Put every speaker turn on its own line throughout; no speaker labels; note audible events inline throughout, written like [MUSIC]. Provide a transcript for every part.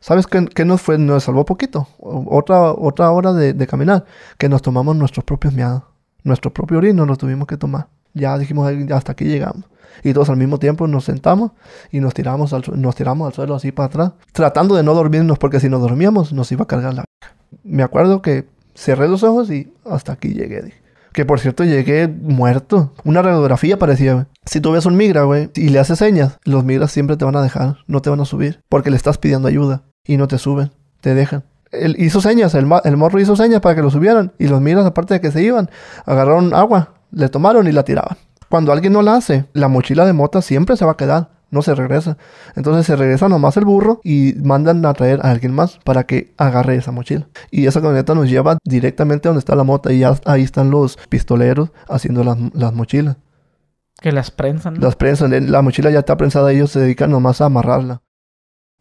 ¿Sabes qué, nos fue? Nos salvó poquito. Otra, otra hora de, caminar. Que nos tomamos nuestros propios miados. Nuestro propio orino nos tuvimos que tomar. Ya dijimos, hasta aquí llegamos. Y todos al mismo tiempo nos sentamos y nos tiramos al, nos tiramos al suelo así para atrás. Tratando de no dormirnos porque si nos dormíamos nos iba a cargar la... Me acuerdo que cerré los ojos y hasta aquí llegué. Que por cierto, llegué muerto. Una radiografía parecía, Si tú ves un migra, güey, y le haces señas, los migras siempre te van a dejar, no te van a subir, porque le estás pidiendo ayuda y no te suben, te dejan. Él hizo señas, el, morro hizo señas para que lo subieran y los miras aparte de que se iban, agarraron agua, le tomaron y la tiraban. Cuando alguien no la hace, la mochila de mota siempre se va a quedar, no se regresa. Entonces se regresa nomás el burro y mandan a traer a alguien más para que agarre esa mochila. Y esa camioneta nos lleva directamente a donde está la mota y ya ahí están los pistoleros haciendo las, mochilas.
Que las prensan. Las
prensan, la mochila ya está prensada, ellos se dedican nomás a amarrarla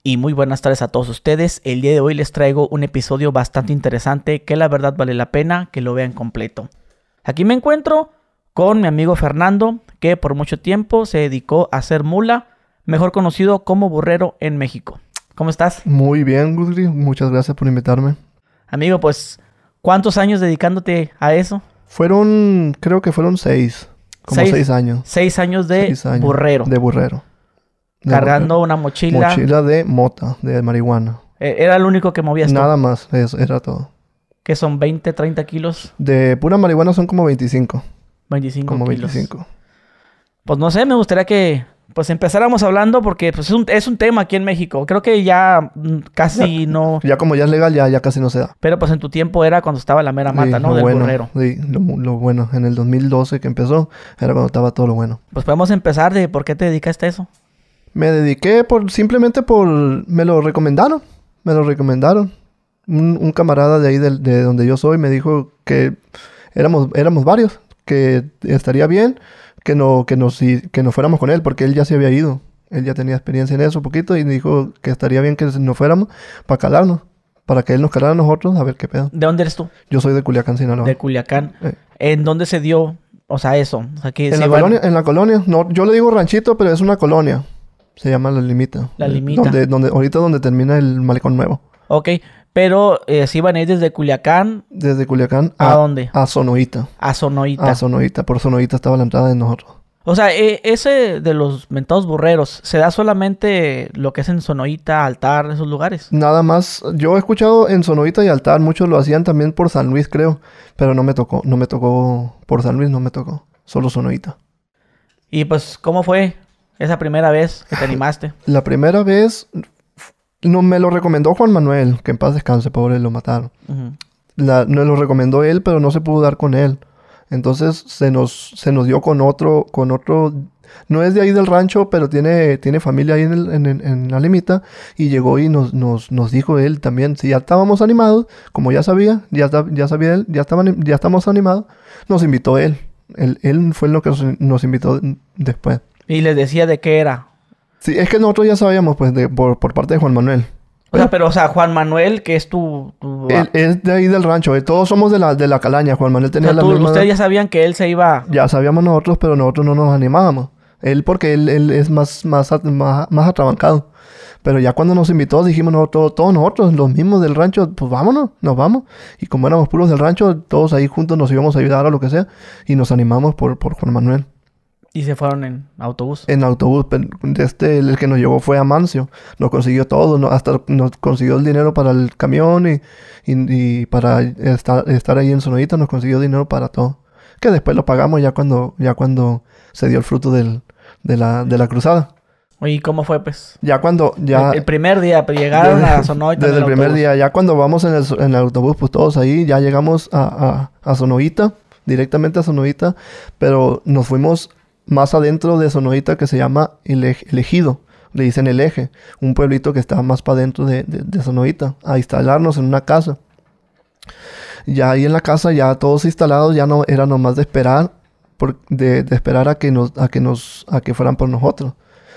y muy buenas tardes a todos ustedes. El día de hoy les traigo un episodio bastante interesante que la verdad vale la pena que lo vean completo. Aquí me encuentro con mi amigo Fernando, que por mucho tiempo se dedicó a ser mula, mejor conocido como burrero en México. ¿Cómo estás?
Muy bien, Guthrie. Muchas gracias por invitarme.
Amigo, pues, ¿cuántos años dedicándote a eso?
Fueron, creo que fueron seis. Como seis, años. Seis años de burrero. De burrero cargando una mochila. Mochila de mota, de marihuana.
Eh, era el único que movía esto. Nada más, eso, era todo. ¿Qué son 20, 30 kilos?
De pura marihuana son como 25. 25 como
Pues no sé, me gustaría que pues empezáramos hablando porque pues, es, un, tema aquí en México. Creo que ya mm, casi no...
Ya como ya es legal, ya, ya casi no se da.
Pero pues en tu tiempo era cuando estaba la mera mata, ¿no? Del bueno,
Sí, lo, lo, bueno. En el 2012 que empezó, era cuando estaba todo lo bueno.
Pues podemos empezar de por qué te dedicaste a eso
me dediqué por simplemente por me lo recomendaron, me lo recomendaron. Un, camarada de ahí de, donde yo soy me dijo que éramos éramos varios, que estaría bien que no que nos que nos fuéramos con él porque él ya se había ido. Él ya tenía experiencia en eso un poquito y dijo que estaría bien que nos fuéramos para calarnos para que él nos calara a nosotros a ver qué pedo. ¿De dónde eres tú? Yo soy de Culiacán, Sinaloa. De
Culiacán. Eh. ¿En dónde se dio, o sea, eso? O en, la colonia,
en la colonia, no, yo le digo ranchito, pero es una colonia. Se llama La Limita. La eh, Limita. Donde, donde, ahorita donde termina el malecón nuevo.
Ok, pero eh, van a ir desde Culiacán. Desde Culiacán a, dónde?
A Sonoita. A Sonoita. A Sonoita, por Sonoita estaba la entrada de nosotros.
O sea, eh, ese de los mentados burreros, ¿se da solamente lo que es en Sonoita, Altar, esos lugares?
Nada más, yo he escuchado en Sonoita y Altar, muchos lo hacían también por San Luis, creo, pero no me tocó, no me tocó por San Luis, no me tocó, solo Sonoita.
Y pues, ¿cómo fue? Esa primera vez que te [LAUGHS] animaste.
La primera vez no, me lo recomendó Juan Manuel, que en paz descanse, pobre, lo mataron. No lo recomendó él, pero no se pudo dar con él. Entonces se nos, se nos dio con otro, con otro, no es de ahí del rancho, pero tiene, tiene familia ahí en, la limita y llegó y nos, nos, dijo él también, si ya estábamos animados, como ya sabía, ya, ya sabía él, ya, estaban ya estamos animados, nos invitó él. Él, él fue lo que nos, nos invitó después.
Y les decía de qué era.
Sí, es que nosotros ya sabíamos, pues, de, por, parte de Juan Manuel.
O sea, pero, o sea, Juan Manuel, que es tu...
es de ahí del rancho. Eh, todos somos de la, de la calaña. Juan Manuel tenía la misma... Ustedes ya
sabían que él se iba...
Ya sabíamos nosotros, pero nosotros no nos animábamos. Él porque él, es más, más, más, atrabancado. Pero ya cuando nos invitó, dijimos nosotros, todos nosotros, los mismos del rancho, pues vámonos, nos vamos. Y como éramos puros del rancho, todos ahí juntos nos íbamos a ayudar a lo que sea. Y nos animamos por, por Juan Manuel.
Y se fueron en autobús.
En autobús. Este, el que nos llevó fue Amancio. Nos consiguió todo, no, hasta nos consiguió el dinero para el camión y, y, para estar, estar, ahí en Sonoyita nos consiguió dinero para todo. Que después lo pagamos ya cuando, ya cuando se dio el fruto del, de, la, de la cruzada.
¿Y cómo fue, pues? Ya cuando... Ya, el, primer día, pues, llegaron a Sonoyita. Desde el, primer día,
ya cuando vamos en el, en el, autobús, pues todos ahí, ya llegamos a, a, a directamente a Sonoyita. pero nos fuimos más adentro de Sonoita que se llama El, Ejido. Le dicen El Eje, un pueblito que está más para adentro de, de, a instalarnos en una casa. Ya ahí en la casa, ya todos instalados, ya no era nomás de esperar, por, de, esperar a que, nos, a, que nos, a que fueran por nosotros.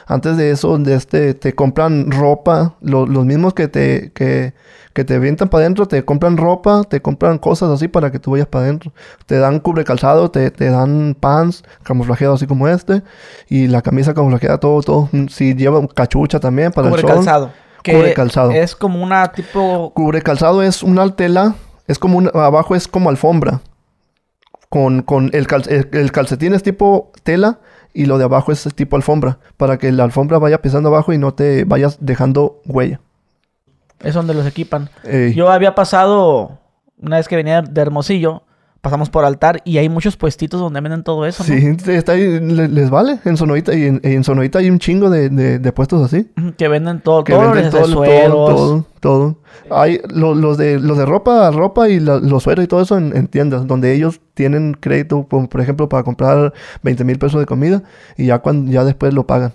Antes de eso, de este, te compran ropa, los mismos que te, que, te avientan para adentro, te compran ropa, te compran cosas así para que tú vayas para adentro. Te dan cubre calzado, te, dan pants camuflajeados así como este, y la camisa camuflajeada, todo, todo. Mm, si lleva cachucha también para el sol. calzado. cubre calzado. Es como una tipo. Cubre calzado es una tela, es como abajo es como alfombra. Con, el, el calcetín es tipo tela y lo de abajo es tipo alfombra, para que la alfombra vaya pisando abajo y no te vayas dejando huella
es donde los equipan. Yo había pasado, una vez que venía de Hermosillo, pasamos por altar y hay muchos puestitos donde venden todo eso. ¿no? Sí,
está ahí, les vale. En Sonoita y en, en hay un chingo de, puestos así.
Que venden todo, que todo, venden todo, todo,
todo, Hay los, de, los de ropa, ropa y los sueros y todo eso en, tiendas, donde ellos tienen crédito, por, ejemplo, para comprar 20 mil pesos de comida y ya, cuando, ya después lo pagan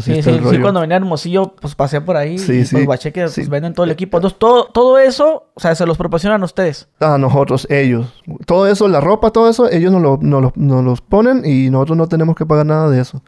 sí, cuando
venía Hermosillo, pues pasé por ahí. Sí, pues, sí. Pues que venden todo el eh, equipo. Eh. Entonces, todo, todo eso, o sea, se los proporcionan a ustedes. A ah, nosotros, ellos. Todo eso,
la ropa, todo eso, ellos nos, lo, los ponen y nosotros no tenemos que pagar nada de eso.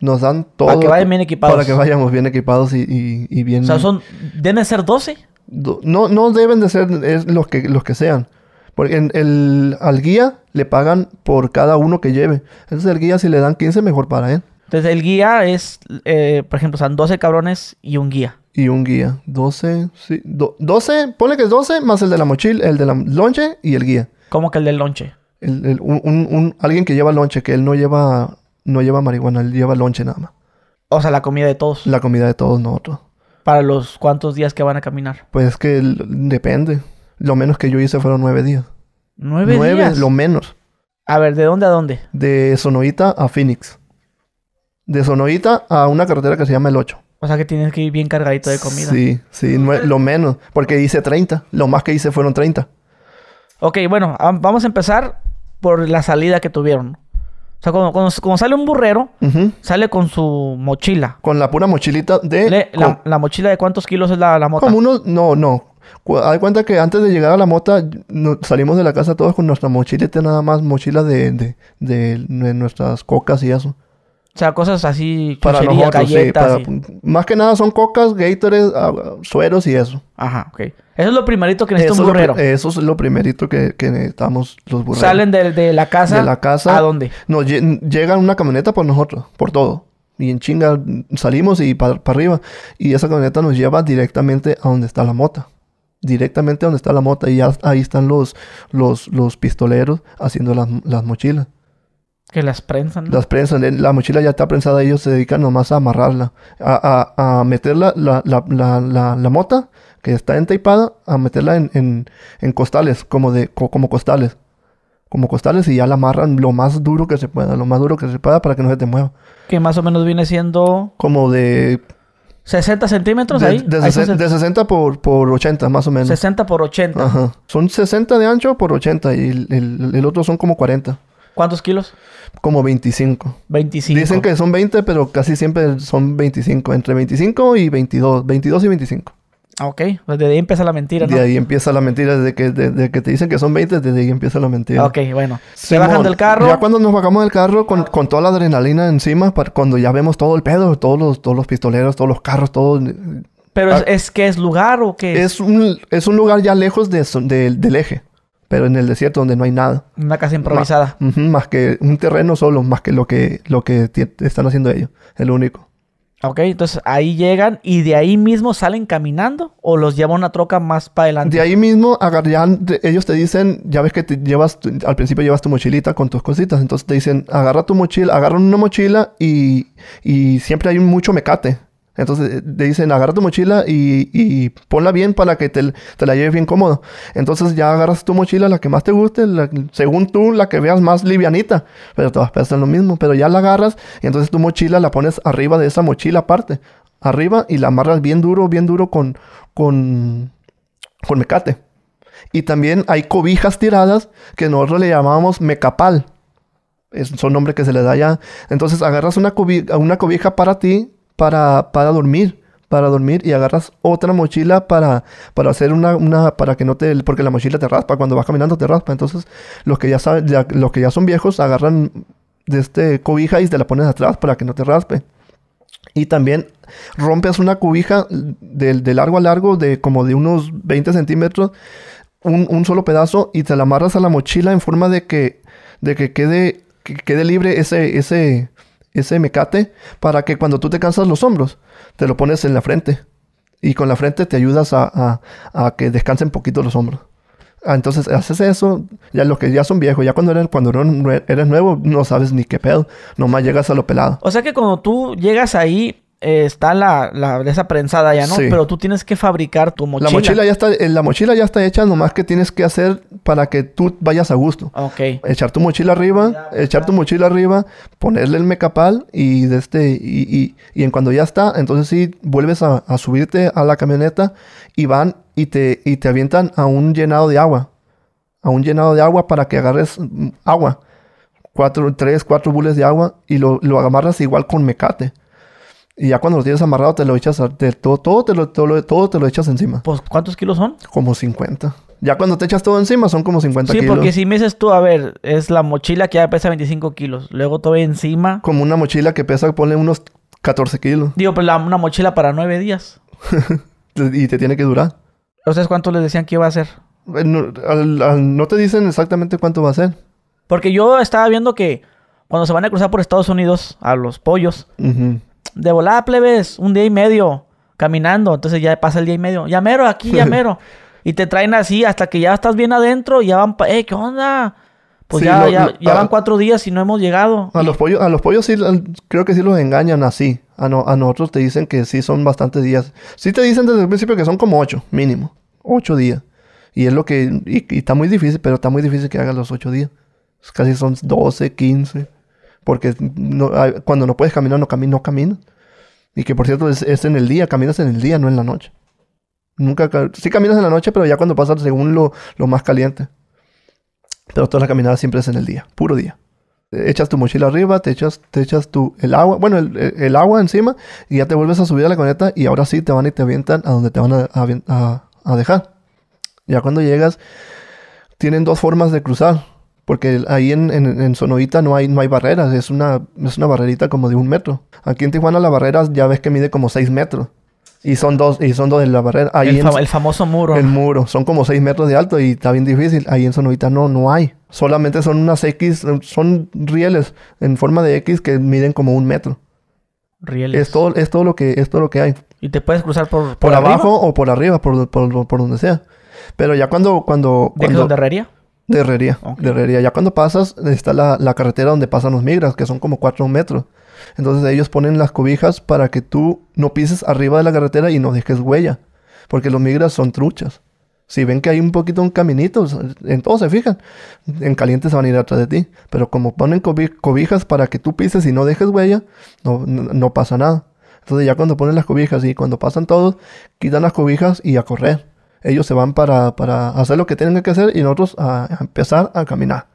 Nos dan todo. Para que bien equipados. vayamos bien equipados y, y, bien. O sea, son, deben ser 12. no, no deben de ser los, que, los que sean. Porque el, al guía le pagan por cada uno que lleve. Entonces, el guía, si le dan 15, mejor para él.
Entonces, el guía es, eh, por ejemplo, son 12 cabrones y un guía.
Y un guía. 12, sí. 12, ponle que es 12, más el de la mochila, el de la lonche y el guía. ¿Cómo que el del lonche? un, alguien que lleva lonche, que él no lleva, no lleva marihuana, él lleva lonche nada más. O sea, la comida de todos. La comida de todos nosotros.
¿Para los cuántos días que van a caminar?
Pues que depende. Lo menos que yo hice fueron nueve días.
¿Nueve, días? Nueve, lo
menos. A ver, ¿de dónde a dónde? De Sonoita a Phoenix de Sonoita a una carretera que se llama el 8.
O sea que tienes que ir bien cargadito de comida. Sí,
sí, lo menos. Porque hice 30. Lo más que hice fueron 30.
Ok, bueno, vamos a empezar por la salida que tuvieron. O sea, como sale un burrero, sale con su mochila. Con la pura mochilita de... la, mochila de cuántos kilos es la, la mota? Como uno...
No, no. Hay cuenta que antes de llegar a la mota salimos de la casa todos con nuestra mochilita, nada más mochila de, de, de nuestras cocas y eso. O sea, cosas así, para nosotros, Más que nada son cocas, gators, ah, sueros y eso. Ajá, ok. Eso es lo primerito que necesita eso un eso es lo primerito que, necesitamos los burreros. ¿Salen de, la casa? ¿De la casa? ¿A dónde? No, llegan una camioneta por nosotros, por todo. Y en chinga salimos y para arriba. Y esa camioneta nos lleva directamente a donde está la mota. Directamente a donde está la mota. Y ahí están los, los, los pistoleros haciendo las mochilas.
Que las prensan. Las
prensan. La mochila ya está prensada. Ellos se dedican nomás a amarrarla. A, a, a la, la, la, la, mota que está entaipada, a meterla en, en, en, costales, como, de, como costales. Como costales y ya la amarran lo más duro que se pueda, lo más duro que se pueda para que no se te mueva.
Que más o menos viene siendo...
Como de...
60 centímetros de, ahí. De, 60 por,
por, 80, más o menos.
60 por 80.
Ajá. Son 60 de ancho por 80 y el, el otro son como 40. ¿Cuántos kilos? Como 25. 25. Dicen que son 20, pero casi siempre son 25. Entre 25 y 22. 22 y 25.
Ah, ok. Desde ahí empieza la mentira, ¿no? De ahí
empieza la mentira. Desde que, que te dicen que son 20, desde ahí empieza la mentira. Ok, bueno. Se bajan del carro. Ya cuando nos bajamos del carro, con, toda la adrenalina encima, cuando ya vemos todo el pedo, todos los, todos los pistoleros, todos los carros, todos... Eh,
¿Pero ah, es, que es lugar o
qué? Es un, es un lugar ya lejos del eje pero en el desierto donde no hay nada.
Una casa improvisada.
Más, que un terreno solo, más que lo que, lo que están haciendo ellos, el único.
Ok, entonces ahí llegan y de ahí mismo salen caminando o los lleva una troca más para adelante.
De ahí mismo ellos te dicen, ya ves que te llevas, al principio llevas tu mochilita con tus cositas, entonces te dicen, agarra tu mochila, agarran una mochila y, y siempre hay mucho mecate. Entonces te eh, dicen, agarra tu mochila y, ponla bien para que te, la lleves bien cómodo. Entonces ya agarras tu mochila, la que más te guste, según tú, la que veas más livianita. Pero a pensar lo mismo. Pero ya la agarras y entonces tu mochila la pones arriba de esa mochila aparte. Arriba y la amarras bien duro, bien duro con, con, con mecate. Y también hay cobijas tiradas que nosotros le llamamos mecapal. Es un nombre que se le da ya. Entonces agarras una, una cobija para ti para, dormir para dormir y agarras otra mochila para, hacer una, para que no te, porque la mochila te raspa, cuando vas caminando te raspa, entonces los que ya saben, los que ya son viejos agarran de este cobija y te la pones atrás para que no te raspe. Y también rompes una cobija de, largo a largo, de como de unos 20 centímetros, un, solo pedazo y te la amarras a la mochila en forma de que, de que quede, quede libre ese, ese, ese mecate para que cuando tú te cansas los hombros, te lo pones en la frente. Y con la frente te ayudas a, a, a que descansen poquito los hombros. Ah, entonces haces eso, ya los que ya son viejos, ya cuando eres, cuando eres nuevo no sabes ni qué pedo, nomás llegas a lo pelado.
O sea que cuando tú llegas ahí, eh, está la, la, esa prensada ya, ¿no? Pero tú tienes que fabricar tu mochila. La mochila ya
está, eh, la mochila ya está hecha, nomás que tienes que hacer para que tú vayas a gusto. Echar tu mochila arriba, pues, echar tu mochila arriba, ponerle el mecapal y de este, y, y, y en cuando ya está, entonces sí vuelves a, subirte a la camioneta y van y te, y te avientan a un llenado de agua. A un llenado de agua para que agarres mm, agua. Cuatro, tres, cuatro bules de agua y lo, lo amarras igual con mecate. Y ya cuando lo tienes amarrado, te lo echas, de todo, todo, te lo, todo, te lo echas encima. Pues, ¿cuántos kilos son? Como 50. Ya cuando te echas todo encima, son como 50 kilos. Sí, porque
si me dices tú, a ver, es la mochila que ya pesa 25 kilos. Luego todo encima. Como una mochila que pesa, pone unos 14 kilos. Digo, pues, una mochila para 9 días. [LAUGHS] y te tiene que durar.
¿Ustedes cuánto les decían que iba a ser? Eh, no, te dicen exactamente cuánto va a ser.
Porque yo estaba viendo que cuando se van a cruzar por Estados Unidos a los pollos, de volada, plebes, un día y medio caminando. Entonces ya pasa el día y medio. Llamero, aquí, llamero. [LAUGHS] y te traen así hasta que ya estás bien adentro y ya van, eh, ¿qué onda?
Pues ya, ya, van
cuatro días y no hemos llegado.
A los pollos, a los pollos sí, creo que sí los engañan así. A, no, a nosotros te dicen que sí son bastantes días. Sí te dicen desde el principio que son como ocho, mínimo. Ocho días. Y es lo que, y, está muy difícil, pero está muy difícil que hagan los ocho días. Casi son doce, quince porque ah, cuando no puedes caminar, no, no caminas. Y que por cierto es, en el día, caminas en el día, no en la noche. Nunca, sí caminas en la noche, pero ya cuando pasas según lo, más caliente. Pero toda la caminada siempre es en el día, puro día. Echas tu mochila arriba, te echas, te echas tu, el agua, bueno, el, agua encima, y ya te vuelves a subir a la camioneta y ahora sí te van y te avientan a donde te van a, a, a dejar. Ya cuando llegas, tienen dos formas de cruzar. Porque ahí en, en, no hay, no hay barreras, es una, es una barrerita como de un metro. Aquí en Tijuana la barrera ya ves que mide como seis metros. Y son dos, y son dos de la barrera. Ahí el,
famoso muro. El
muro. Son como seis metros de alto y está bien difícil. Ahí en sonoita no, no hay. Solamente son unas X, son rieles en forma de X que miden como un metro. Rieles. Es todo, es todo lo que, es todo lo que hay.
Y te puedes cruzar por, por, abajo
o por arriba, por, donde sea. Pero ya cuando, cuando, cuando ¿De de herrería, de herrería. Ya cuando pasas, está la, la, carretera donde pasan los migras, que son como 4 metros. Entonces ellos ponen las cobijas para que tú no pises arriba de la carretera y no dejes huella. Porque los migras son truchas. Si ven que hay un poquito un caminito, en todo se fijan. En caliente se van a ir atrás de ti. Pero como ponen cobijas para que tú pises y no dejes huella, no, no pasa nada. Entonces ya cuando ponen las cobijas y cuando pasan todos, quitan las cobijas y a correr ellos se van para, hacer lo que tienen que hacer y nosotros a, empezar a caminar.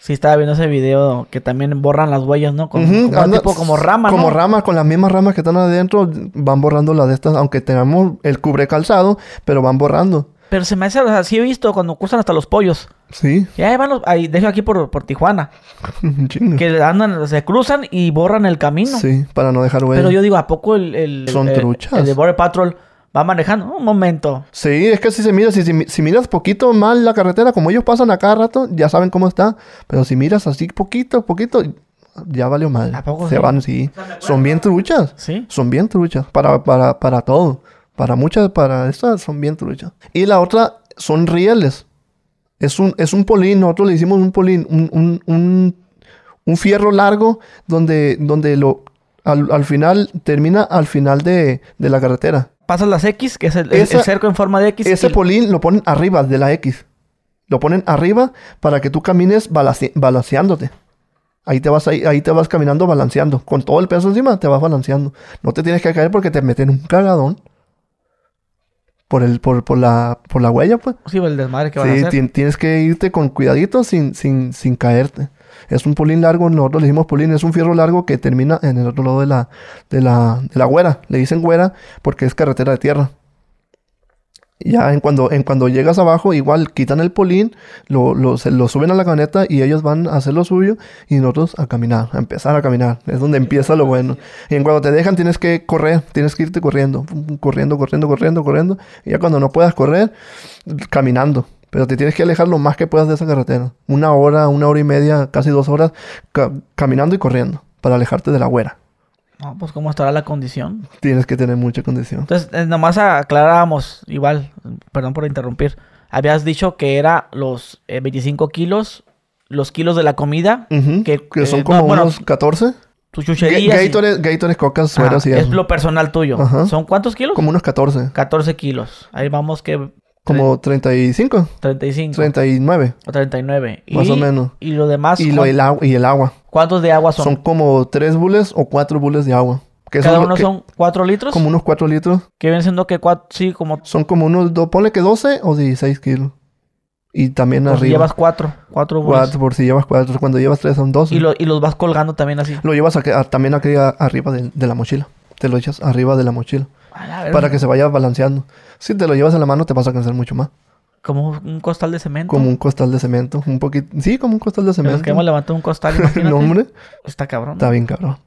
Sí, estaba viendo ese video que también borran las huellas, ¿no? como, tipo como ramas, Como ramas,
con las mismas ramas que están adentro, van borrando las de estas, aunque tengamos el cubre calzado, pero van
borrando. Pero se me hace, así he visto cuando cruzan hasta los pollos. Sí. Y ahí van ahí, de aquí por, por Tijuana. [LAUGHS] que andan, se cruzan y borran el camino. Sí,
para no dejar huellas. Pero yo
digo, ¿a poco el... el Son truchas. El de Border Patrol va manejando. Un momento. Sí,
es que si se mira, si, si, miras poquito mal la carretera, como ellos pasan a cada rato, ya saben cómo está. Pero si miras así poquito, poquito, ya valió mal. se van, sí. Son bien truchas. Sí. Son bien truchas. Para, para, para todo. Para muchas, para estas son bien truchas. Y la otra son rieles. Es un, es un polín, nosotros le hicimos un polín, un, fierro largo donde, donde lo, al, final termina al final de, de la carretera
pasas las X, que es el, cerco en forma de X. Ese
polín lo ponen arriba de la X. Lo ponen arriba para que tú camines balanceándote. Ahí te, vas, ahí, te vas caminando balanceando. Con todo el peso encima te vas balanceando. No te tienes que caer porque te meten un cagadón. Por, el, por, por, la, huella, pues.
Sí, el desmadre que van a hacer.
Tienes que irte con cuidadito sin, sin, sin caerte es un polín largo, nosotros le decimos polín, es un fierro largo que termina en el otro lado de la, de la, de la güera. Le dicen güera porque es carretera de tierra. Ya en cuando, en cuando llegas abajo, igual quitan el polín, lo, lo, se, lo suben a la camioneta y ellos van a hacer lo suyo y nosotros a caminar, a empezar a caminar. Es donde empieza lo bueno. Y en cuando te dejan tienes que correr, tienes que irte corriendo, corriendo, corriendo, corriendo, corriendo. Y ya cuando no puedas correr, caminando. Pero te tienes que alejar lo más que puedas de esa carretera. Una hora, una hora y media, casi dos horas, caminando y corriendo para alejarte de la güera.
No, pues cómo estará la condición.
Tienes que tener mucha condición. Entonces,
eh, nomás aclarábamos, igual, perdón por interrumpir. Habías dicho que era los 25 eh, kilos, los kilos de la comida. que, son eh, como unos
14. Tus chucherías.
cocas, y Es lo personal tuyo. ¿Son cuántos kilos? Como unos 14. 14 kilos. Ahí vamos que como 35. 35. 39. O 39. Más y, o menos. Y
lo demás. Y, lo, el, agua, y el agua.
¿Cuántos de agua son? Son
como 3 bules o 4 bules de agua. Que Cada son uno son 4 litros. Como unos 4 litros. Que ven siendo que 4, sí, como. Son como unos, do, ponle que 12 o 16 kilos. Y también arriba. llevas 4. 4 bules. 4, por si llevas 4. Cuando llevas 3 son 12. Y, lo,
y los vas colgando también así.
Lo llevas a, también aquí arriba de, de la mochila. Te lo echas arriba de la mochila para que se vaya balanceando. Si te lo llevas en la mano, te vas a cansar mucho más. Como
un costal de cemento. Como un
costal de cemento. Un poquito. Sí, como un costal de
cemento. Es que hemos levantado un costal, [LAUGHS] imagínate. no, hombre. Está cabrón. Está bien cabrón.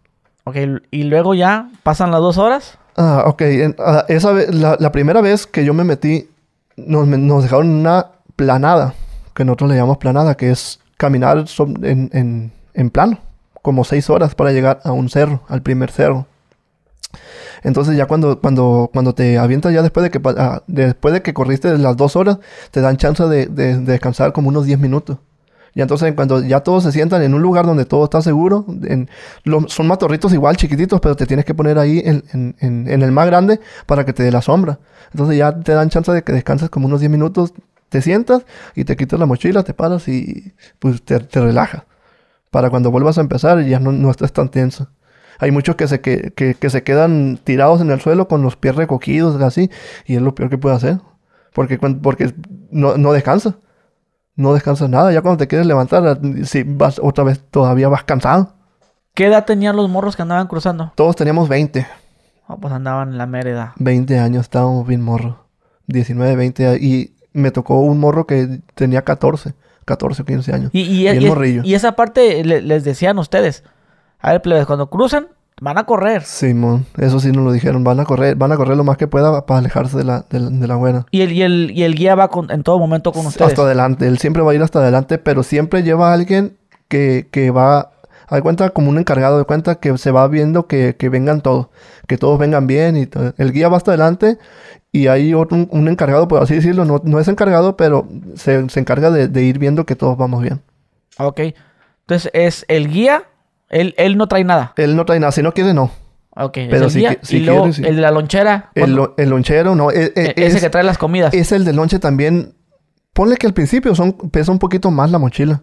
Ok, y luego ya pasan las dos horas.
Ah, ok. Ah, la, primera vez que yo me metí, nos, nos, dejaron una planada, que nosotros le llamamos planada, que es caminar en, en plano, como seis horas para llegar a un cerro, al primer cerro. Entonces ya cuando, cuando, cuando te avientas ya después de que ah, después de que corriste las dos horas, te dan chance de, descansar como unos 10 minutos. Y entonces cuando ya todos se sientan en un lugar donde todo está seguro, en, son matorritos igual chiquititos, pero te tienes que poner ahí en, el más grande para que te dé la sombra. Entonces ya te dan chance de que descanses como unos 10 minutos, te sientas y te quitas la mochila, te paras y pues te, te relajas. Para cuando vuelvas a empezar ya no, no estás tan tenso. Hay muchos que se, que, se quedan tirados en el suelo con los pies recogidos, así, y es lo peor que puede hacer. Porque, porque no, no descansa. No descansa nada. Ya cuando te quieres levantar, ah, si vas otra vez, todavía vas cansado.
¿Qué edad tenían los morros que andaban cruzando? Todos teníamos 20. Oh, ah, pues andaban en la edad.
20 años, estábamos bien morros. 19, 20. Y me tocó un morro que tenía 14, 14 15 años. Y, el morrillo.
y esa parte les decían ustedes. A ver, plebes, cuando crucen, van a correr.
Simón, eso sí nos lo dijeron. Van a correr, van a correr lo más que pueda para alejarse de la, buena.
Y el, y el, guía va en todo momento con ustedes. Hasta adelante, él siempre va a ir hasta adelante, pero
siempre lleva a alguien que, va hay cuenta como un encargado de cuenta que se va viendo que, vengan todos, que todos vengan bien y el guía va hasta adelante y hay otro, un, encargado, por así decirlo, no, es encargado, pero se, encarga de, de, ir viendo que todos vamos bien.
Ok, entonces es el guía él, él no trae nada. Él no trae nada. Si no quiere, no. Ok, pero si, quiere, el de la lonchera. El,
lonchero, no. E-, e-, e-, ese que trae las comidas. Es el de lonche también. Ponle que al principio son, pesa un poquito más la mochila.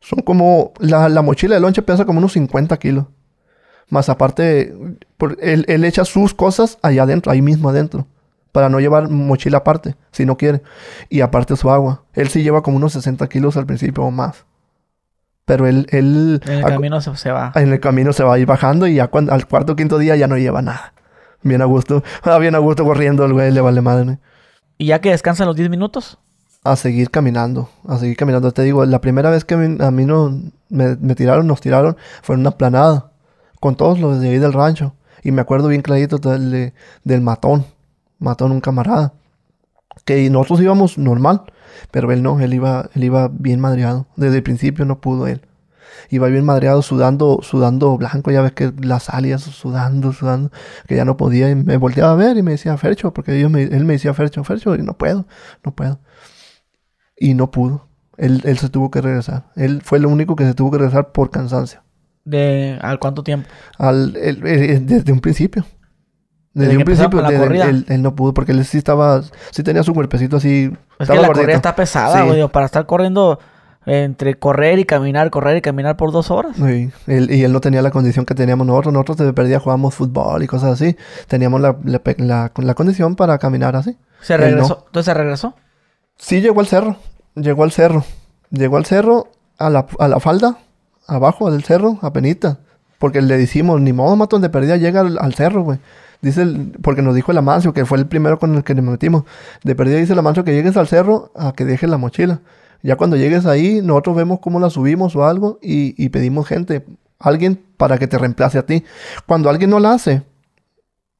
Son como. La, mochila de lonche pesa como unos 50 kilos. Más aparte, él, él, echa sus cosas allá adentro, ahí mismo adentro. Para no llevar mochila aparte, si no quiere. Y aparte su agua. Él sí lleva como unos 60 kilos al principio o más. Pero él... él en el camino se, va. En el camino se va a ir bajando y ya cuando, al cuarto o quinto día ya no lleva nada. Bien a gusto. [LAUGHS] Ah, bien a gusto corriendo el güey, le vale madre.
¿Y ya que descansan los 10 minutos?
A seguir caminando, a seguir caminando. Te digo, la primera vez que a mí no, me, tiraron, nos tiraron, fue en una planada. Con todos los de ahí del rancho. Y me acuerdo bien clarito del, del matón. Matón, un camarada. Que nosotros íbamos normal. Pero él no, él iba, él iba bien madreado. Desde el principio no pudo él. Iba bien madreado, sudando, sudando blanco, ya ves que las alias, sudando, sudando, que ya no podía. Y me volteaba a ver y me decía, Fercho, porque él me decía, Fercho, Fercho, y no puedo, no puedo. Y no pudo. Él, se tuvo que regresar. Él fue el único que se tuvo que regresar por cansancio.
De, ¿Al cuánto tiempo?
Al, desde un principio. Desde, un principio, él, no pudo, porque él sí estaba, sí tenía su cuerpecito
así. Es que la está pesada, güey, para estar corriendo entre correr y caminar, correr y caminar por dos horas.
Sí, y él no tenía la condición que teníamos nosotros. Nosotros de perdía jugábamos fútbol y cosas así. Teníamos la, la, condición para caminar así. ¿Se regresó?
¿Entonces se regresó?
Sí, llegó al cerro. Llegó al cerro. Llegó al cerro, a la, falda, abajo del cerro, a penita. Porque le decimos, ni modo, matón de perdida, llega al, al cerro, güey. Dice, porque nos dijo el Amancio, que fue el primero con el que nos metimos. De perdida dice el Amancio que llegues al cerro a que dejes la mochila. Ya cuando llegues ahí, nosotros vemos cómo la subimos o algo y, pedimos gente, alguien para que te reemplace a ti. Cuando alguien no la hace,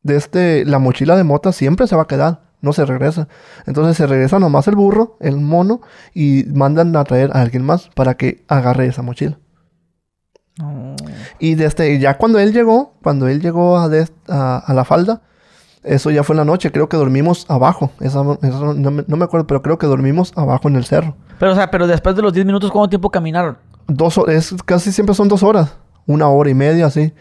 de este, la mochila de mota siempre se va a quedar, no se regresa. Entonces se regresa nomás el burro, el mono, y mandan a traer a alguien más para que agarre esa mochila. Y desde este, ya cuando él llegó, cuando él llegó a, la falda, eso ya fue en la noche, creo que dormimos abajo. no, me, acuerdo, pero creo que dormimos abajo en el cerro.
Pero, o sea, pero después de los 10 minutos, ¿cuánto tiempo caminaron?
Dos casi siempre son dos horas, una hora y media, así.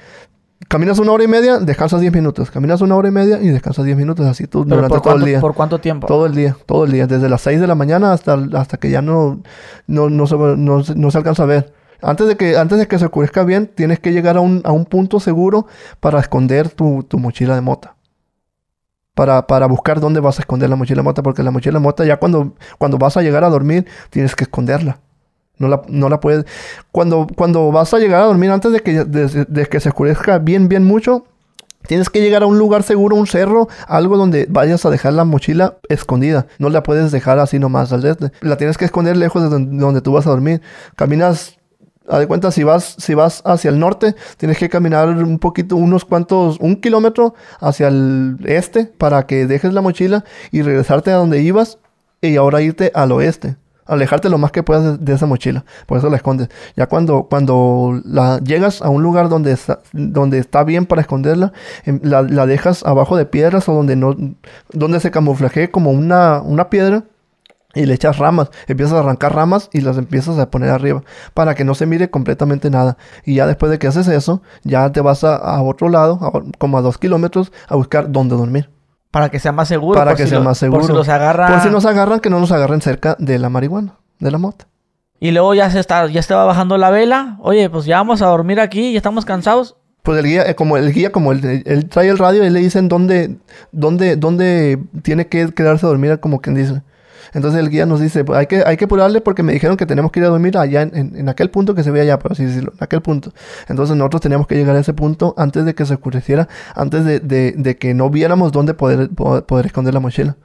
Caminas una hora y media, descansas 10 minutos. Caminas una hora y media y descansas 10 minutos, así tú durante todo el día. ¿Por
cuánto tiempo? Todo
el día, todo el día, desde las 6 de la mañana hasta, hasta que ya no se alcanza a ver. Antes de que, antes de que se oscurezca bien, tienes que llegar a un, a un punto seguro para esconder tu, tu mochila de mota. Para, para, buscar dónde vas a esconder la mochila de mota, porque la mochila de mota ya cuando, cuando vas a llegar a dormir, tienes que esconderla. No la, no la puedes... Cuando, cuando vas a llegar a dormir antes de que, de, de que se oscurezca bien, bien mucho, Tienes que llegar a un lugar seguro, un cerro, algo donde vayas a dejar la mochila escondida. No la puedes dejar así nomás. La tienes que esconder lejos de donde, tú vas a dormir. Caminas a cuenta, si vas, si vas hacia el norte, tienes que caminar un poquito, unos cuantos, un kilómetro hacia el este para que dejes la mochila y regresarte a donde ibas y ahora irte al oeste. Alejarte lo más que puedas de, esa mochila. Por eso la escondes. Ya cuando, cuando la, llegas a un lugar donde está, donde está bien para esconderla, em, la, la dejas abajo de piedras o donde, no, donde se camuflaje como una, una piedra y le echas ramas, empiezas a arrancar ramas y las empiezas a poner arriba para que no se mire completamente nada. Y ya después de que haces eso, ya te vas a, otro lado, como a dos kilómetros, a buscar dónde dormir.
Para que sea más seguro. Para que sea más seguro. Por si Por si nos
agarran, que no nos agarren cerca de la marihuana, de la mota.
Y luego ya se está, ya estaba bajando la vela. Oye, pues ya vamos a dormir aquí, ya estamos cansados. Pues el guía, eh, como el guía, como él el,
trae el radio, y le dicen dónde, dónde, dónde tiene que quedarse a dormir, como quien dice. Entonces el guía nos dice, pues hay que, hay que purarle porque me dijeron que tenemos que ir a dormir allá en, en, aquel punto que se ve allá, por así decirlo, en aquel punto. Entonces nosotros teníamos que llegar a ese punto antes de que se oscureciera, antes de, de, de que no viéramos dónde poder, poder, esconder la mochila.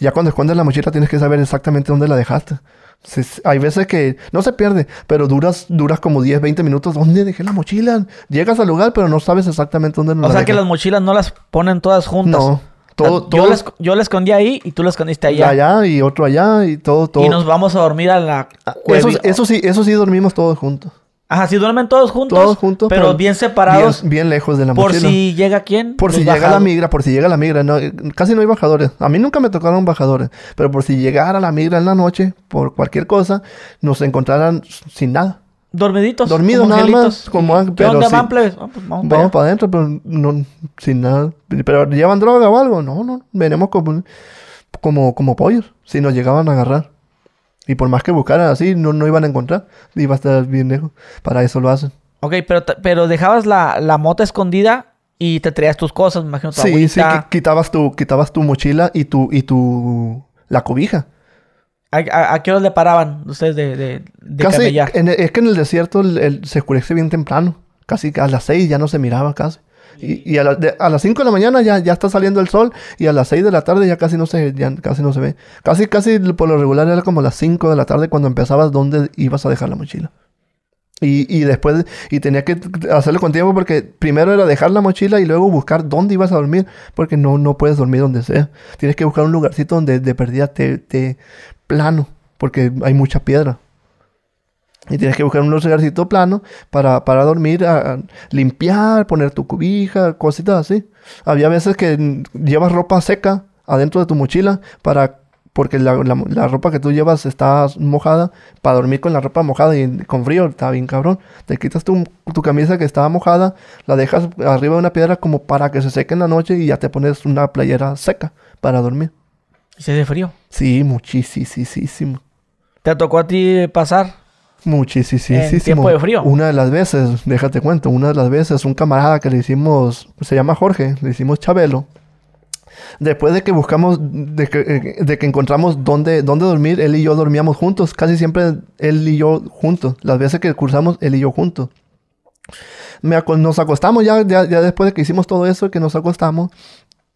Ya cuando escondes la mochila tienes que saber exactamente dónde la dejaste. Si, hay veces que no se pierde, pero duras, duras como 10, 20 minutos. ¿Dónde dejé la mochila? Llegas al lugar, pero no sabes exactamente dónde. O sea que las
mochilas no las ponen todas juntas. Todo, Yo, la yo, escondí ahí y tú la escondiste allá.
Allá y otro allá y todo, todo. Y nos
vamos a dormir a la ah, cueva. Eso, sí, eso sí dormimos todos juntos. Ajá, sí duermen todos juntos. Todos juntos. Pero, bien separados.
Bien, lejos de la mochila. Por si
llega quién. Por si llega la migra,
por si llega la migra. casi no hay bajadores. A mí nunca me tocaron bajadores. Pero por si llegara la migra en la noche, por cualquier cosa, nos encontraran sin nada.
Dormiditos. Dormidos nada más. Como,
pero pues, vamos, para adentro, pero no, sin nada. Pero llevan droga o algo. No, no. Venimos como, como, como pollos. Si nos llegaban a agarrar. Y por más que buscaran así, no, no iban a encontrar. Iba a estar bien lejos. Para eso lo hacen.
Ok, pero, pero dejabas la, la mota escondida y te traías tus cosas, me imagino. Tu sí, sí,
quitabas tu, quitabas tu mochila y tu, y tu, la cobija.
¿A, qué hora le paraban ustedes de, de, es que en el
desierto se oscurece bien temprano. Casi a las 6 ya no se miraba casi. Y, a, las 5 de la mañana ya, ya está saliendo el sol y a las 6 de la tarde ya casi no se, casi no se ve. Casi, casi por lo regular era como las 5 de la tarde cuando empezabas dónde ibas a dejar la mochila. Y, después, y tenía que hacerlo con tiempo porque primero era dejar la mochila y luego buscar dónde ibas a dormir, porque no, no puedes dormir donde sea. Tienes que buscar un lugarcito donde de perdida te, plano, porque hay mucha piedra. Y tienes que buscar un lugarcito plano para, dormir, limpiar, poner tu cubija cositas así. Había veces que llevas ropa seca adentro de tu mochila para porque la, ropa que tú llevas está mojada, para dormir con la ropa mojada y con frío, está bien cabrón. Te quitas tu, tu camisa que estaba mojada, la dejas arriba de una piedra como para que se seque en la noche y ya te pones una playera seca para dormir.
¿Y se frío? Sí,
muchísimo.
¿Te tocó a ti pasar? Muchísimo. En tiempo de frío.
Una de las veces, déjate cuento, una de las veces un camarada que le hicimos, se llama Jorge, le hicimos Chabelo. Después de que buscamos, de que, eh, encontramos dónde, dónde dormir, él y yo dormíamos juntos. Casi siempre él y yo juntos. Las veces que cursamos, él y yo juntos. nos acostamos ya, ya, ya, después de que hicimos todo eso, que nos acostamos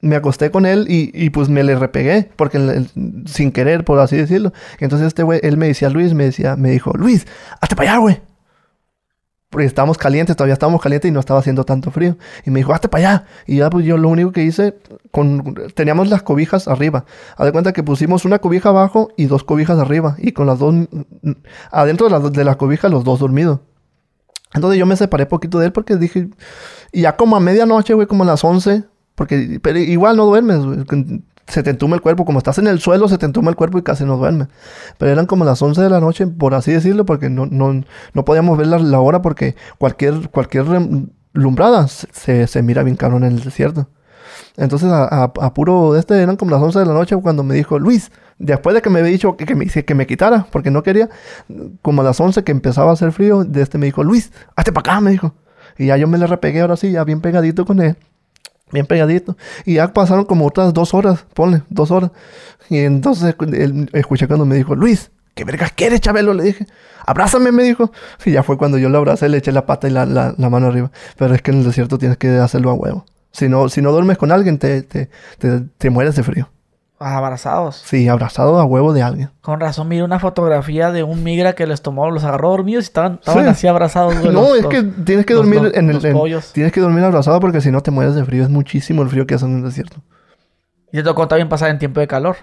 me acosté con él y, y pues me le repegué, porque sin querer, por así decirlo. Entonces este güey, él me decía, Luis, me decía, me dijo, Luis, hazte para allá, güey. Porque estábamos calientes, todavía estábamos calientes y no estaba haciendo tanto frío. Y me dijo, hazte para allá. Y ya pues yo lo único que hice, con, teníamos las cobijas arriba. Haz de cuenta que pusimos una cobija abajo y dos cobijas arriba. Y con las dos, adentro de las de los dos dormidos. Entonces yo me separé poquito de él porque dije, y ya como a medianoche, güey, como a las 11, porque pero igual no duermes, Se te entuma el cuerpo. Como estás en el suelo, se te entuma el cuerpo y casi no duermes. Pero eran como las 11 de la noche, por así decirlo, porque no, podíamos ver la, hora porque cualquier, cualquier lumbrada se, se mira bien caro en el desierto. Entonces, a, a, de este, eran como las 11 de la noche cuando me dijo, Luis, después de que me había dicho que, me, que me quitara, porque no quería, como a las 11 que empezaba a hacer frío, de este me dijo, Luis, hazte para acá, me dijo. Y ya yo me le repegué ahora sí, ya bien pegadito con él bien pegadito. Y ya pasaron como otras dos horas, ponle, dos horas. Y entonces el, escuché cuando me dijo, Luis, ¿qué vergas quieres, Chabelo? Le dije, abrázame, me dijo. Y ya fue cuando yo lo abracé, le eché la pata y la, mano arriba. Pero es que en el desierto tienes que hacerlo a huevo. Si no, si no duermes con alguien, te, te mueres de frío.
Abrazados.
Sí, abrazados a huevo de alguien.
Con razón, mira una fotografía de un migra que les tomó, los agarró dormidos y estaban, estaban así abrazados. no, es que tienes que dormir en el. En,
tienes que dormir abrazado porque si no te mueres de frío. Es muchísimo el frío que hace en el desierto.
¿Y te tocó también pasar en tiempo de calor?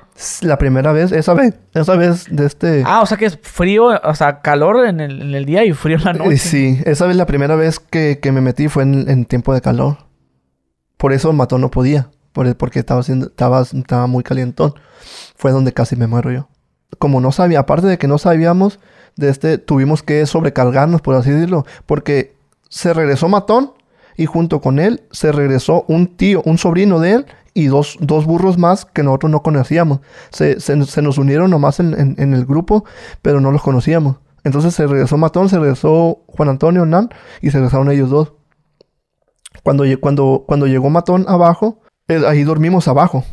La primera vez, esa vez, esa vez de este...
Ah, o sea que es frío, o sea, calor en el, en el día y frío en la eh, noche.
Sí, esa vez la primera vez que, me metí fue en, tiempo de calor. Por eso Mató no podía porque estaba, siendo, estaba, estaba muy calientón. Fue donde casi me muero yo. Como no sabía, aparte de que no sabíamos, de este, tuvimos que sobrecargarnos, por así decirlo, porque se regresó Matón y junto con él se regresó un tío, un sobrino de él y dos, dos burros más que nosotros no conocíamos. Se, nos unieron nomás en, el grupo, pero no los conocíamos. Entonces se regresó Matón, se regresó Juan Antonio Nan y se regresaron ellos dos. Cuando, cuando, cuando llegó Matón abajo, eh, ahí dormimos abajo.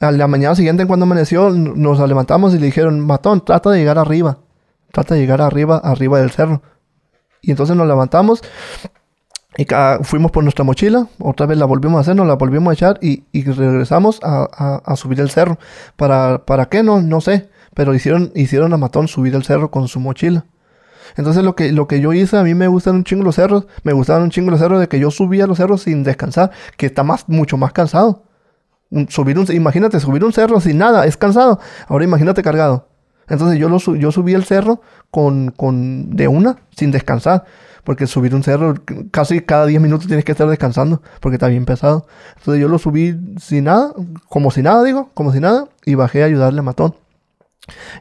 A la mañana siguiente, cuando amaneció, nos levantamos y le dijeron, Matón, trata de llegar arriba. Trata de llegar arriba, arriba del cerro. Y entonces nos levantamos y fuimos por nuestra mochila. Otra vez la volvimos a hacer, nos la volvimos a echar y, regresamos a, subir el cerro. ¿Para, para qué? No, no sé. Pero hicieron, hicieron a Matón subir el cerro con su mochila. Entonces lo que, lo que yo hice, a mí me gustan un chingo los cerros, me gustaban un chingo los cerros de que yo subía los cerros sin descansar, que está más, mucho más cansado. Subir un, imagínate, subir un cerro sin nada, es cansado. Ahora imagínate cargado. Entonces yo, lo, yo subí el cerro con, con, de una, sin descansar. Porque subir un cerro, casi cada 10 minutos tienes que estar descansando, porque está bien pesado. Entonces yo lo subí sin nada, como si nada, digo, como si nada, y bajé a ayudarle a Matón.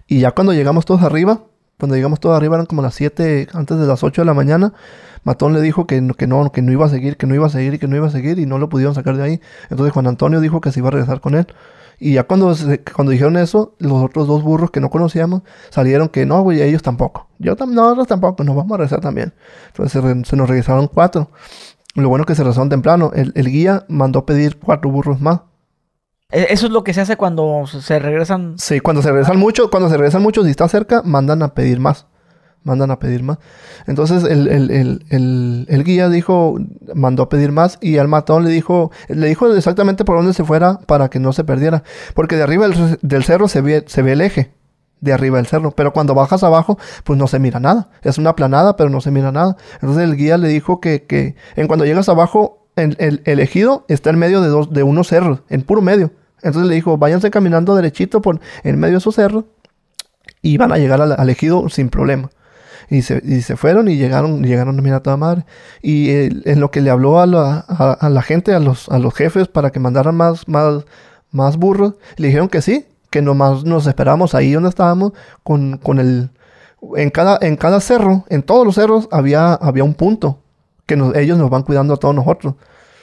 Y ya cuando llegamos todos arriba, cuando llegamos todos arriba eran como las 7, antes de las 8 de la mañana. Matón le dijo que, que no, que no iba a seguir, que no iba a seguir, que no iba a seguir y no lo pudieron sacar de ahí. Entonces Juan Antonio dijo que se iba a regresar con él. Y ya cuando, cuando dijeron eso, los otros dos burros que no conocíamos salieron que no, güey, ellos tampoco. Yo nosotros tampoco, nos vamos a regresar también. Entonces se, nos regresaron cuatro. Lo bueno es que se regresaron temprano. El, el guía mandó pedir cuatro burros más
e-, eso es lo que se hace cuando se regresan.
Sí, cuando se regresan mucho, cuando se regresan muchos y está cerca, mandan a pedir más. Mandan a pedir más. Entonces el, el, el, guía dijo, mandó a pedir más y al matón le dijo, le dijo exactamente por dónde se fuera para que no se perdiera. Porque de arriba del, cerro se ve, se ve el eje de arriba del cerro. Pero cuando bajas abajo, pues no se mira nada. Es una planada, pero no se mira nada. Entonces el guía le dijo que, que en cuando llegas abajo, el, ejido está en medio de, dos, de unos cerros, en puro medio. Entonces le dijo, váyanse caminando derechito por en medio de esos cerros y van a llegar al, elegido ejido sin problema. Y se, fueron y llegaron, llegaron a toda madre. Y en lo que le habló a la, gente, a los, a los jefes, para que mandaran más, más, más burros, le dijeron que sí, que nomás nos esperamos ahí donde estábamos, con, con el. En cada, en cada cerro, en todos los cerros había, había un punto que ellos nos van cuidando a todos nosotros.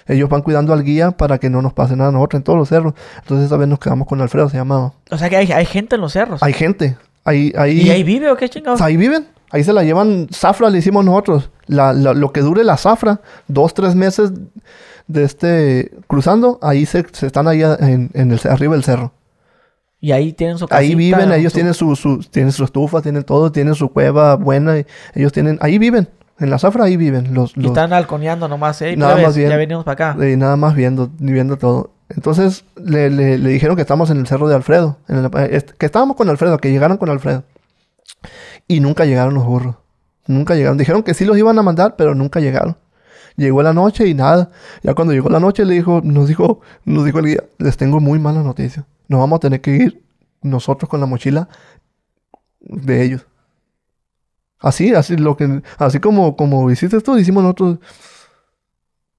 Ellos van cuidando al guía para que no nos pase nada a nosotros en todos los cerros. Entonces esa vez nos quedamos con Alfredo, se llamaba.
O sea que hay, gente en los cerros. Hay
gente. Ahí... ¿Y ahí
vive o qué chingados?
Ahí viven. Ahí se la llevan, zafra le hicimos nosotros. lo que dure la zafra, dos, tres meses de este cruzando, ahí se, están ahí en, arriba del cerro.
Y ahí tienen su casita, Ahí viven, ellos tienen
su, su, tienen su estufa, tienen todo, tienen su cueva buena, ellos tienen, ahí viven. En la zafra ahí viven los... están
halconeando nomás, ¿eh? Nada pues, ya venimos para
acá. Y nada más viendo, viendo todo. Entonces le, le, dijeron que estamos en el cerro de Alfredo, eh, que estábamos con Alfredo, que llegaron con Alfredo. Y nunca llegaron los burros. Nunca llegaron. Dijeron que sí los iban a mandar, pero nunca llegaron. Llegó la noche y nada. Ya cuando llegó la noche le dijo, nos dijo, nos dijo el guía, les tengo muy mala noticia. Nos vamos a tener que ir nosotros con la mochila de ellos. Así, así, lo que, así como, como hiciste tú, hicimos nosotros.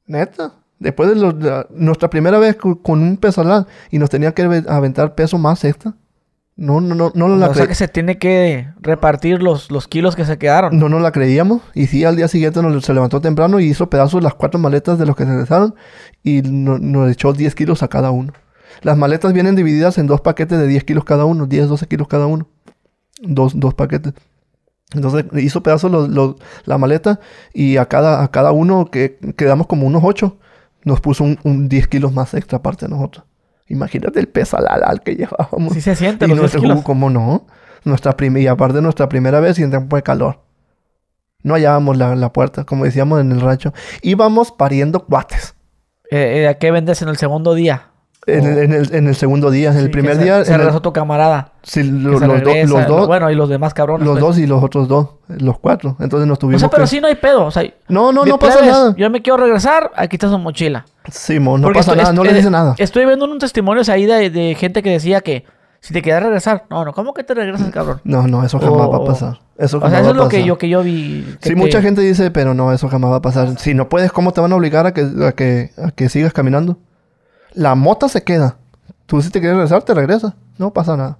Neta. Después de, nuestra primera vez con, un pesalán y nos tenía que aventar peso más esta. No, no, no, no la O sea que se
tiene que repartir los, los kilos que se quedaron. No no la creíamos.
Y sí, al día siguiente nos, se levantó temprano y hizo pedazos las cuatro maletas de los que se regresaron y nos echó 10 kilos a cada uno. Las maletas vienen divididas en dos paquetes de 10 kilos cada uno, 10, 12 kilos cada uno. Dos, dos paquetes. Entonces hizo pedazos la maleta y a cada, a cada uno que quedamos como unos ocho, nos puso un, 10 kilos más extra aparte de nosotros. Imagínate el peso al, al que llevábamos. Sí se siente, y no? Nuestra y aparte nuestra primera vez y en tiempo de calor. No hallábamos la, puerta, como decíamos en el rancho. Íbamos pariendo cuates.
Eh, eh, ¿A qué vendes en el segundo día? En,
el, en, el, segundo día, en el primer día. Se regresó
tu camarada.
Sí, los, los, dos. Bueno,
y los demás cabrones. Los pues. dos
y los otros dos. Los cuatro. Entonces nos tuvimos. O sea, pero si no
hay pedo. O sea, no, no, no pasa nada. Yo me quiero regresar, aquí está su mochila.
Sí, no pasa nada, no le eh, dice nada.
Estoy viendo unos testimonios ahí de, gente que decía que si te quedas regresar, no, no, ¿cómo que te regresas, cabrón? No, no, eso jamás va a pasar. Eso o sea, eso es lo que yo, que yo vi. sí, mucha
gente dice, pero no, eso jamás va a pasar. Si no puedes, ¿cómo te van a obligar a que, a que, a que sigas caminando? La mota se queda. Tú si te quieres regresar, te regresa. No pasa nada.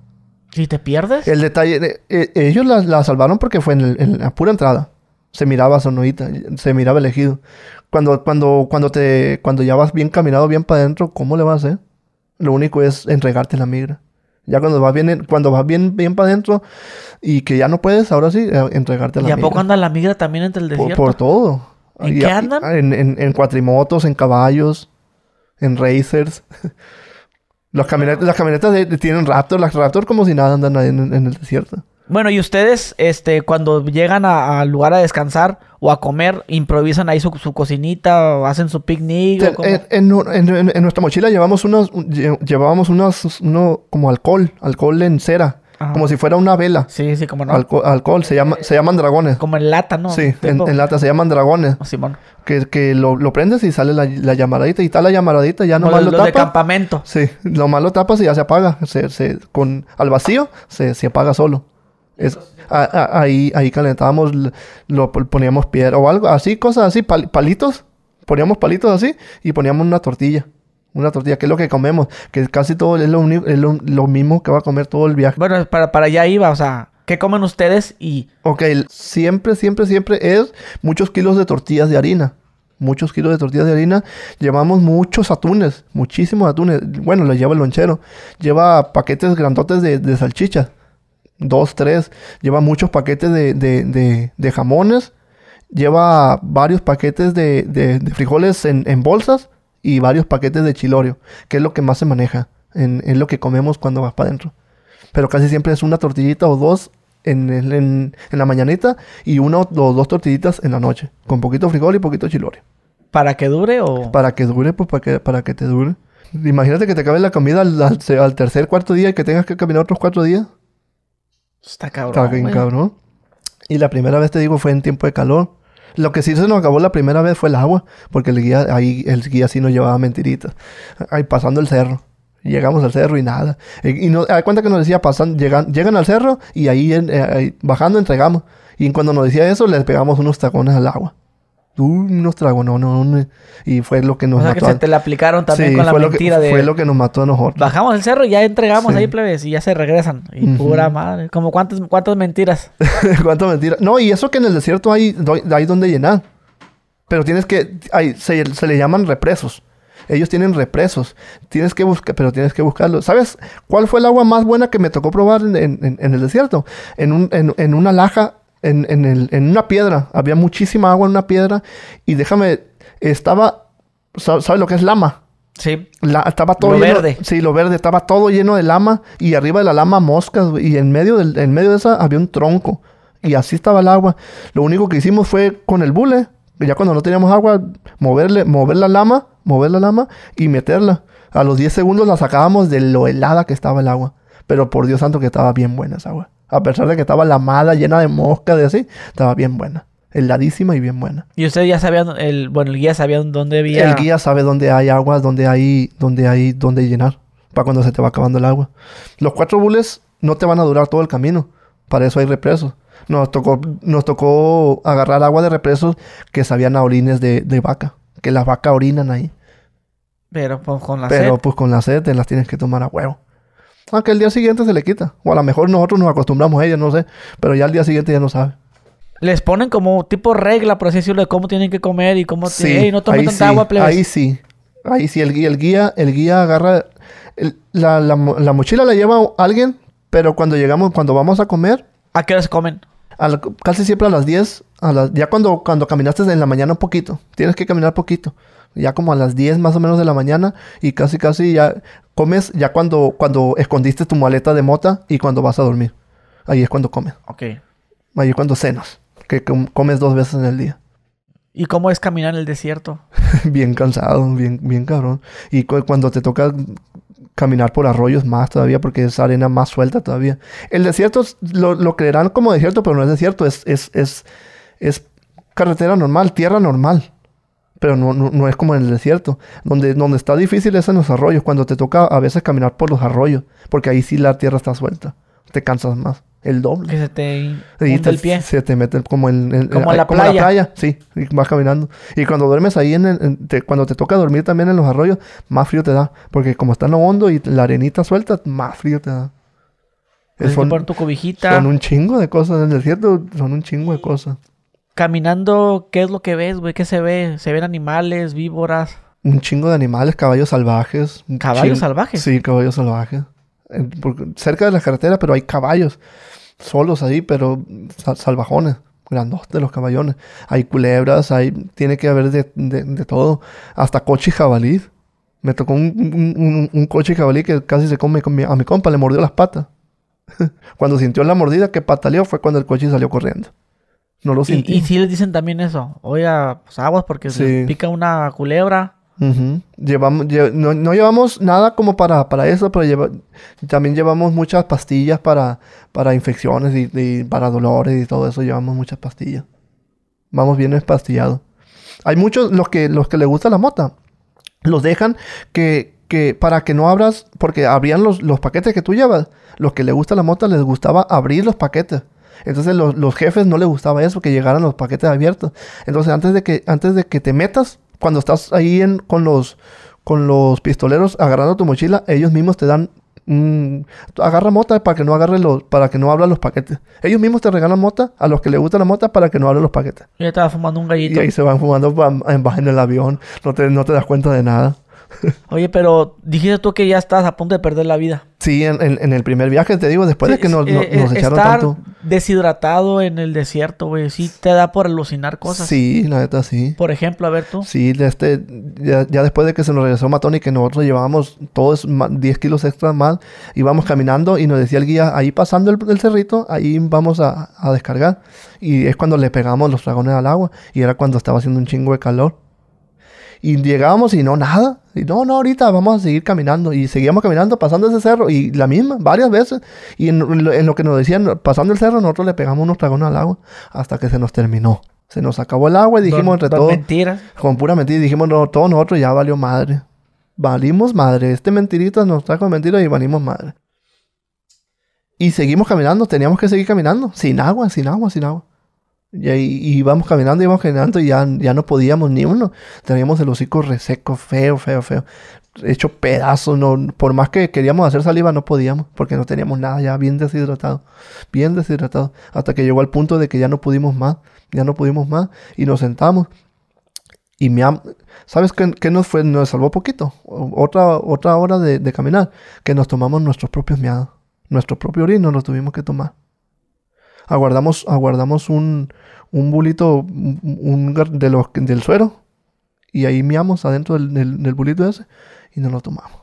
¿Y te pierdes? El detalle, eh, ellos la, salvaron porque fue en, la pura entrada. Se miraba sonorita, se miraba elegido. Cuando, cuando, cuando te, cuando ya vas bien caminado, bien para adentro, ¿cómo le vas a eh? hacer? Lo único es entregarte la migra. Ya cuando vas bien, cuando vas bien, bien para adentro y que ya no puedes, ahora sí, eh, entregarte la migra. ¿Y a poco
anda la migra también entre el desierto? Por,
todo. ¿En qué andan? En, en, en cuatrimotos, en caballos en racers. [LAUGHS] Los camionetas, las camionetas tienen Raptor, las Raptor como si nada andan en, el desierto.
Bueno, y ustedes, este, cuando llegan al lugar a descansar o a comer, improvisan ahí su, su cocinita, o hacen su picnic. en, en,
nuestra mochila llevamos unos, llevábamos unos, como alcohol, alcohol en cera. Como si fuera una vela. Sí, sí, como no. alcohol, se, llama, se llaman dragones. Como en lata, ¿no? Sí, en, lata, se llaman dragones. Ah, Simón. Que, que lo, prendes y sale la, la, llamaradita. Y está la llamaradita, ya no lo, lo, lo tapas. de
campamento.
Sí, nomás lo tapas y ya se apaga. Se, se, con, al vacío se, se apaga solo. Es, ahí, ahí calentábamos, lo poníamos piedra o algo, así, cosas así, palitos. Poníamos palitos así y poníamos una tortilla. Una tortilla, que es lo que comemos, que casi todo es lo, mismo que va a comer todo el viaje.
Bueno, para, allá iba, o sea, ¿Qué comen ustedes? Y. Ok, siempre, siempre, siempre
es muchos kilos de tortillas de harina. Muchos kilos de tortillas de harina. Llevamos muchos atunes, muchísimos atunes. Bueno, los lleva el lonchero. Lleva paquetes grandotes de, de salchichas. Dos, tres. Lleva muchos paquetes de, jamones. Lleva varios paquetes de, frijoles en bolsas y varios paquetes de chilorio, que es lo que más se maneja, en, lo que comemos cuando vas para adentro. Pero casi siempre es una tortillita o dos en, la mañanita y una o dos tortillitas en la noche, con poquito frijol y poquito chilorio. ¿Para que dure o...? Para que dure, pues para que, para que te dure. Imagínate que te acabe la comida al, al, tercer, cuarto día y que tengas que caminar otros cuatro días.
Está cabrón. Está bien cabrón.
Y la primera vez te digo fue en tiempo de calor. Lo que sí se nos acabó la primera vez fue el agua, porque el guía, ahí el guía sí nos llevaba mentiritas. Ahí pasando el cerro. Llegamos al cerro y nada. Eh, y, nos da cuenta que nos decía, pasan, llegan, llegan al cerro y eh, ahí, bajando entregamos. Y cuando nos decía eso, le pegamos unos tacones al agua unos tragos, no, no, no. Y fue lo que nos o sea, mató. Que se te
la aplicaron también con la mentira de. Fue lo que
nos mató a nosotros.
Bajamos el cerro y ya entregamos ahí plebes y ya se regresan. Y pura madre. Como cuántas, cuántas mentiras. [LAUGHS] cuántas mentiras. No, y eso que en el desierto hay,
donde llenar. Pero tienes que. se, le llaman represos. Ellos tienen represos. Tienes que buscar, pero tienes que buscarlo. ¿Sabes cuál fue el agua más buena que me tocó probar en, el desierto? En, en una laja en, una piedra. Había muchísima agua en una piedra. Y déjame, estaba, ¿sabes lo que es lama? Sí. estaba todo lo verde. Sí, lo verde. Estaba todo lleno de lama y arriba de la lama moscas. Y en medio, en medio de esa había un tronco. Y así estaba el agua. Lo único que hicimos fue con el bule, ya cuando no teníamos agua, moverle, mover la lama, mover la lama y meterla. A los 10 segundos la sacábamos de lo helada que estaba el agua. Pero por Dios santo que estaba bien buena esa agua. A pesar de que estaba la mala, llena de mosca, de así, estaba bien buena. Heladísima y bien buena.
Y usted ya sabía, el, bueno, el guía sabía dónde había... El guía
sabe dónde hay agua, dónde hay, dónde hay, dónde llenar. Para cuando se te va acabando el agua. Los cuatro bules no te van a durar todo el camino. Para eso hay represos. Nos tocó, nos tocó agarrar agua de represos que sabían a orines de, vaca. Que las vacas orinan ahí. Pero
pues con la Pero, sed. Pero
pues con la sed te las tienes que tomar a huevo.
Aunque ah, el día siguiente se le quita. O a lo
mejor nosotros nos acostumbramos a ella, no sé. Pero ya al día siguiente ya no sabe.
Les ponen como tipo regla, por así decirlo, de cómo tienen que comer y cómo... Sí, ...y no tomen tanta agua, plebes. Ahí sí. Ahí sí. El guía,
el guía, el guía agarra... la, mochila la lleva alguien, pero cuando llegamos, cuando vamos a comer... ¿A qué hora comen? casi siempre a las 10. ya cuando, cuando caminaste en la mañana un poquito. Tienes que caminar poquito ya como a las 10 más o menos de la mañana y casi casi ya comes ya cuando, cuando escondiste tu maleta de mota y cuando vas a dormir. Ahí es cuando comes. Ok. Ahí es cuando cenas, que comes dos veces en el día.
¿Y cómo es caminar en el desierto?
[LAUGHS] bien cansado, bien, bien cabrón. Y cuando te toca caminar por arroyos más todavía, porque es arena más suelta todavía. El desierto lo, lo creerán como desierto, pero no es desierto, es, es, es carretera normal, tierra normal pero no, no, es como en el desierto. Donde, donde está difícil es en los arroyos, cuando te toca a veces caminar por los arroyos, porque ahí sí la tierra está suelta, te cansas más. El doble. Que se te, el pie. Se te mete como en, la, playa. Sí, vas caminando. Y cuando duermes ahí, en, cuando te toca dormir también en los arroyos, más frío te da. Porque como está en lo hondo y la arenita suelta, más frío te da.
Pues es tu cobijita. Son un
chingo de cosas en el desierto, son un chingo de cosas.
Caminando, ¿qué es lo que ves, güey? ¿Qué se ve? ¿Se ven animales, víboras?
Un chingo de animales, caballos salvajes. ¿Caballos salvajes? Sí, caballos salvajes. Eh, cerca de la carretera, pero hay caballos solos ahí, pero salvajones, grandotes los caballones. Hay culebras, hay, tiene que haber de, todo. Hasta coche y jabalí. Me tocó un, coche jabalí que casi se come a mi compa, le mordió las patas. [LAUGHS] cuando sintió la mordida que pataleó fue cuando el coche salió corriendo. Y, si
les dicen también eso. Oiga, pues aguas porque se pica una culebra. llevamos,
no, llevamos nada como para, para eso, pero también llevamos muchas pastillas para, para infecciones y, para dolores y todo eso. Llevamos muchas pastillas. Vamos bien espastillados. Hay muchos, los que, los que les gusta la mota, los dejan que, para que no abras, porque abrían los, los paquetes que tú llevas. Los que les gusta la mota les gustaba abrir los paquetes entonces los, jefes no les gustaba eso, que llegaran los paquetes abiertos. Entonces antes de que, antes de que te metas, cuando estás ahí en, con, los, con los pistoleros agarrando tu mochila, ellos mismos te dan... Mm, agarra mota para que no agarre los, para que no abra los paquetes. Ellos mismos te regalan mota a los que les gusta la mota para que no hablen los paquetes.
Y estaba fumando un gallito. Y ahí se
van fumando en, el avión. no te das cuenta de nada.
Oye, pero dijiste tú que ya estás a punto de perder la vida.
Sí, en, el primer viaje, te digo, después de que nos, eh, nos eh, echaron estar
Deshidratado en el desierto, güey. Sí, te da por alucinar cosas. Sí, la neta, sí. Por ejemplo, a ver tú.
Sí, este, ya, después de que se nos regresó Matón y que nosotros llevábamos todos 10 kilos extra más, íbamos caminando y nos decía el guía, ahí pasando el, cerrito, ahí vamos a, a descargar. Y es cuando le pegamos los dragones al agua y era cuando estaba haciendo un chingo de calor. Y llegábamos y no, nada. Y no, no, ahorita vamos a seguir caminando. Y seguíamos caminando, pasando ese cerro. Y la misma, varias veces. Y en, lo que nos decían, pasando el cerro, nosotros le pegamos unos tragones al agua hasta que se nos terminó. Se nos acabó el agua y dijimos entre todos. Mentira. Con pura mentira. Dijimos, no, todos nosotros ya valió madre. Valimos madre. Este mentirito nos trajo mentiras y valimos madre. Y seguimos caminando, teníamos que seguir caminando. Sin agua, sin agua, sin agua. Y, y íbamos caminando, íbamos caminando y ya, ya no podíamos ni uno. Teníamos el hocico reseco, feo, feo, feo. Hecho pedazos, no, por más que queríamos hacer saliva no podíamos, porque no teníamos nada, ya bien deshidratado, bien deshidratado. Hasta que llegó al punto de que ya no pudimos más, ya no pudimos más y nos sentamos. Y me ¿Sabes qué, nos fue? Nos salvó poquito. Otra, otra hora de, caminar. Que nos tomamos nuestros propios miados. Nuestro propio orino lo tuvimos que tomar aguardamos, aguardamos un, un bulito un, de los, del suero y ahí miamos adentro del, del, bulito ese y nos lo tomamos.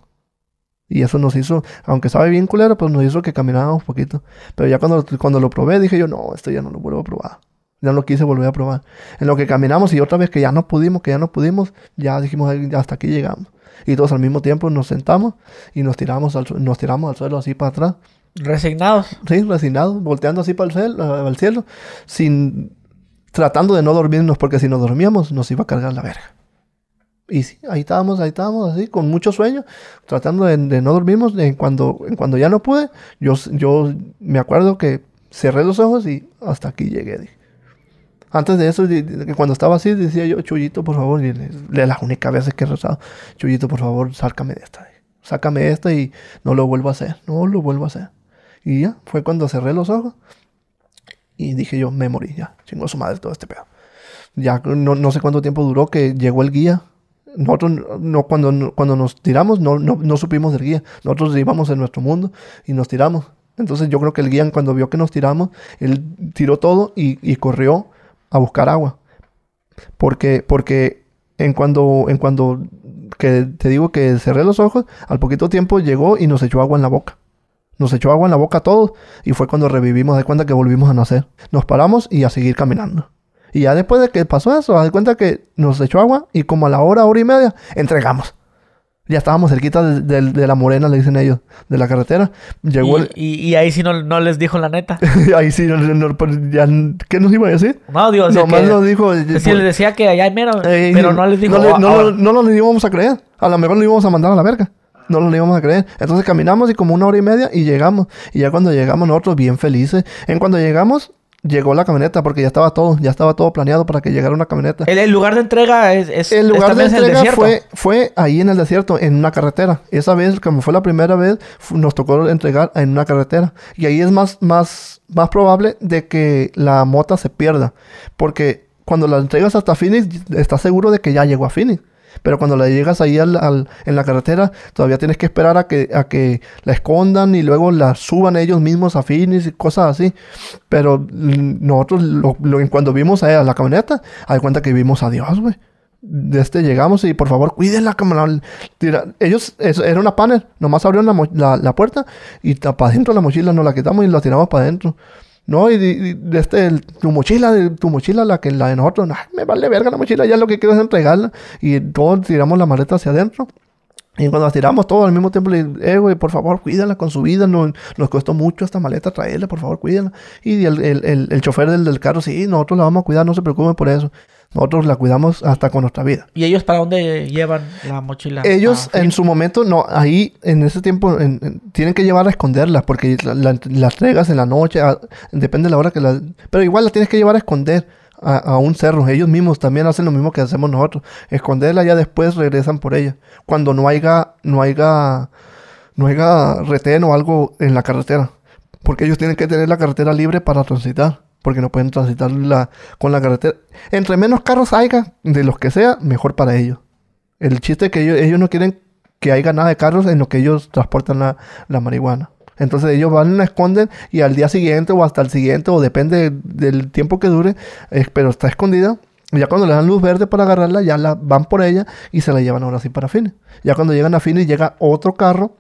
Y eso nos hizo, aunque sabe bien culero, pues nos hizo que camináramos un poquito. Pero ya cuando, cuando lo probé, dije yo, no, esto ya no lo vuelvo a probar. Ya no lo quise volver a probar. En lo que caminamos y otra vez que ya no pudimos, que ya no pudimos, ya dijimos, hasta aquí llegamos. Y todos al mismo tiempo nos sentamos y nos tiramos nos tiramos al suelo así para atrás
Resignados.
Sí, resignados, volteando así para el cielo, al cielo sin, tratando de no dormirnos, porque si nos dormíamos nos iba a cargar la verga. Y sí, ahí estábamos, ahí estábamos, así, con mucho sueño, tratando de, no dormirnos. cuando, cuando ya no pude, yo, yo me acuerdo que cerré los ojos y hasta aquí llegué. Antes de eso, cuando estaba así, decía yo, Chuyito, por favor, y le, la las únicas veces que he rezado, Chuyito, por favor, sácame de esta. Sácame de esta y no lo vuelvo a hacer, no lo vuelvo a hacer. Y ya, fue cuando cerré los ojos y dije yo, me morí, ya, chingó su madre todo este pedo. Ya no, sé cuánto tiempo duró que llegó el guía. Nosotros, no, cuando, cuando nos tiramos, no, no, no supimos del guía. Nosotros íbamos en nuestro mundo y nos tiramos. Entonces yo creo que el guía cuando vio que nos tiramos, él tiró todo y, corrió a buscar agua. Porque, porque en cuando, en cuando que te digo que cerré los ojos, al poquito tiempo llegó y nos echó agua en la boca. Nos echó agua en la boca a todos y fue cuando revivimos, de cuenta que volvimos a nacer. Nos paramos y a seguir caminando. Y ya después de que pasó eso, de cuenta que nos echó agua y como a la hora, hora y media, entregamos. Ya estábamos cerquita de, de, la morena, le dicen ellos, de la carretera. Llegó ¿Y, el...
y, ahí sí no, no, les dijo la neta. [LAUGHS]
ahí sí, no, no, pues, ya, ¿qué nos iba a decir? No, Dios. Nomás nos dijo.
Pues, eh, pues, les decía que allá hay menos, eh, pero no les dijo. No, no, ah,
no, nos íbamos a creer. A lo mejor lo íbamos a mandar a la verga no lo íbamos a creer. Entonces caminamos y como una hora y media y llegamos. Y ya cuando llegamos nosotros bien felices. En cuando llegamos, llegó la camioneta porque ya estaba todo, ya estaba todo planeado para que llegara una camioneta.
El, lugar de entrega es, el lugar de entrega
fue ahí en el desierto, en una carretera. Esa vez, como fue la primera vez, nos tocó entregar en una carretera y ahí es más más más probable de que la mota se pierda porque cuando la entregas hasta Phoenix, estás seguro de que ya llegó a Phoenix. Pero cuando la llegas ahí en la carretera, todavía tienes que esperar a que, a que la escondan y luego la suban ellos mismos a fines y cosas así. Pero nosotros, lo, cuando vimos a la camioneta, hay cuenta que vimos a Dios, güey de este llegamos y por favor cuiden la camioneta Ellos, era una panel, nomás abrieron la, la, la puerta y para adentro la mochila nos la quitamos y la tiramos para adentro. No, y, de este, tu mochila, de, tu mochila, la que la de nosotros, me vale verga la mochila, ya lo que quiero es entregarla. Y todos tiramos la maleta hacia adentro. Y cuando tiramos todos al mismo tiempo, le eh, por favor, cuídala con su vida. Nos, nos costó mucho esta maleta traerla, por favor, cuídala. Y el, el, el, chofer del, del, carro, sí, nosotros la vamos a cuidar, no se preocupen por eso. Nosotros la cuidamos hasta con nuestra vida.
¿Y ellos para dónde llevan la mochila? Ellos ah, en
su momento, no, ahí en ese tiempo tienen que llevar a esconderlas porque la, las regas en la noche, depende de la hora que la... Pero igual la tienes que llevar a esconder a, un cerro. Ellos mismos también hacen lo mismo que hacemos nosotros. Esconderla ya después regresan por ella. Cuando no haya, no haya, no haya o algo en la carretera. Porque ellos tienen que tener la carretera libre para transitar porque no pueden transitar con la carretera. Entre menos carros haya, de los que sea, mejor para ellos. El chiste es que ellos, no quieren que haya nada de carros en los que ellos transportan la, marihuana. Entonces ellos van, la esconden y al día siguiente o hasta el siguiente, o depende del tiempo que dure, pero está escondida. Ya cuando le dan luz verde para agarrarla, ya la van por ella y se la llevan ahora sí para Fines. Ya cuando llegan a Fines, llega otro carro,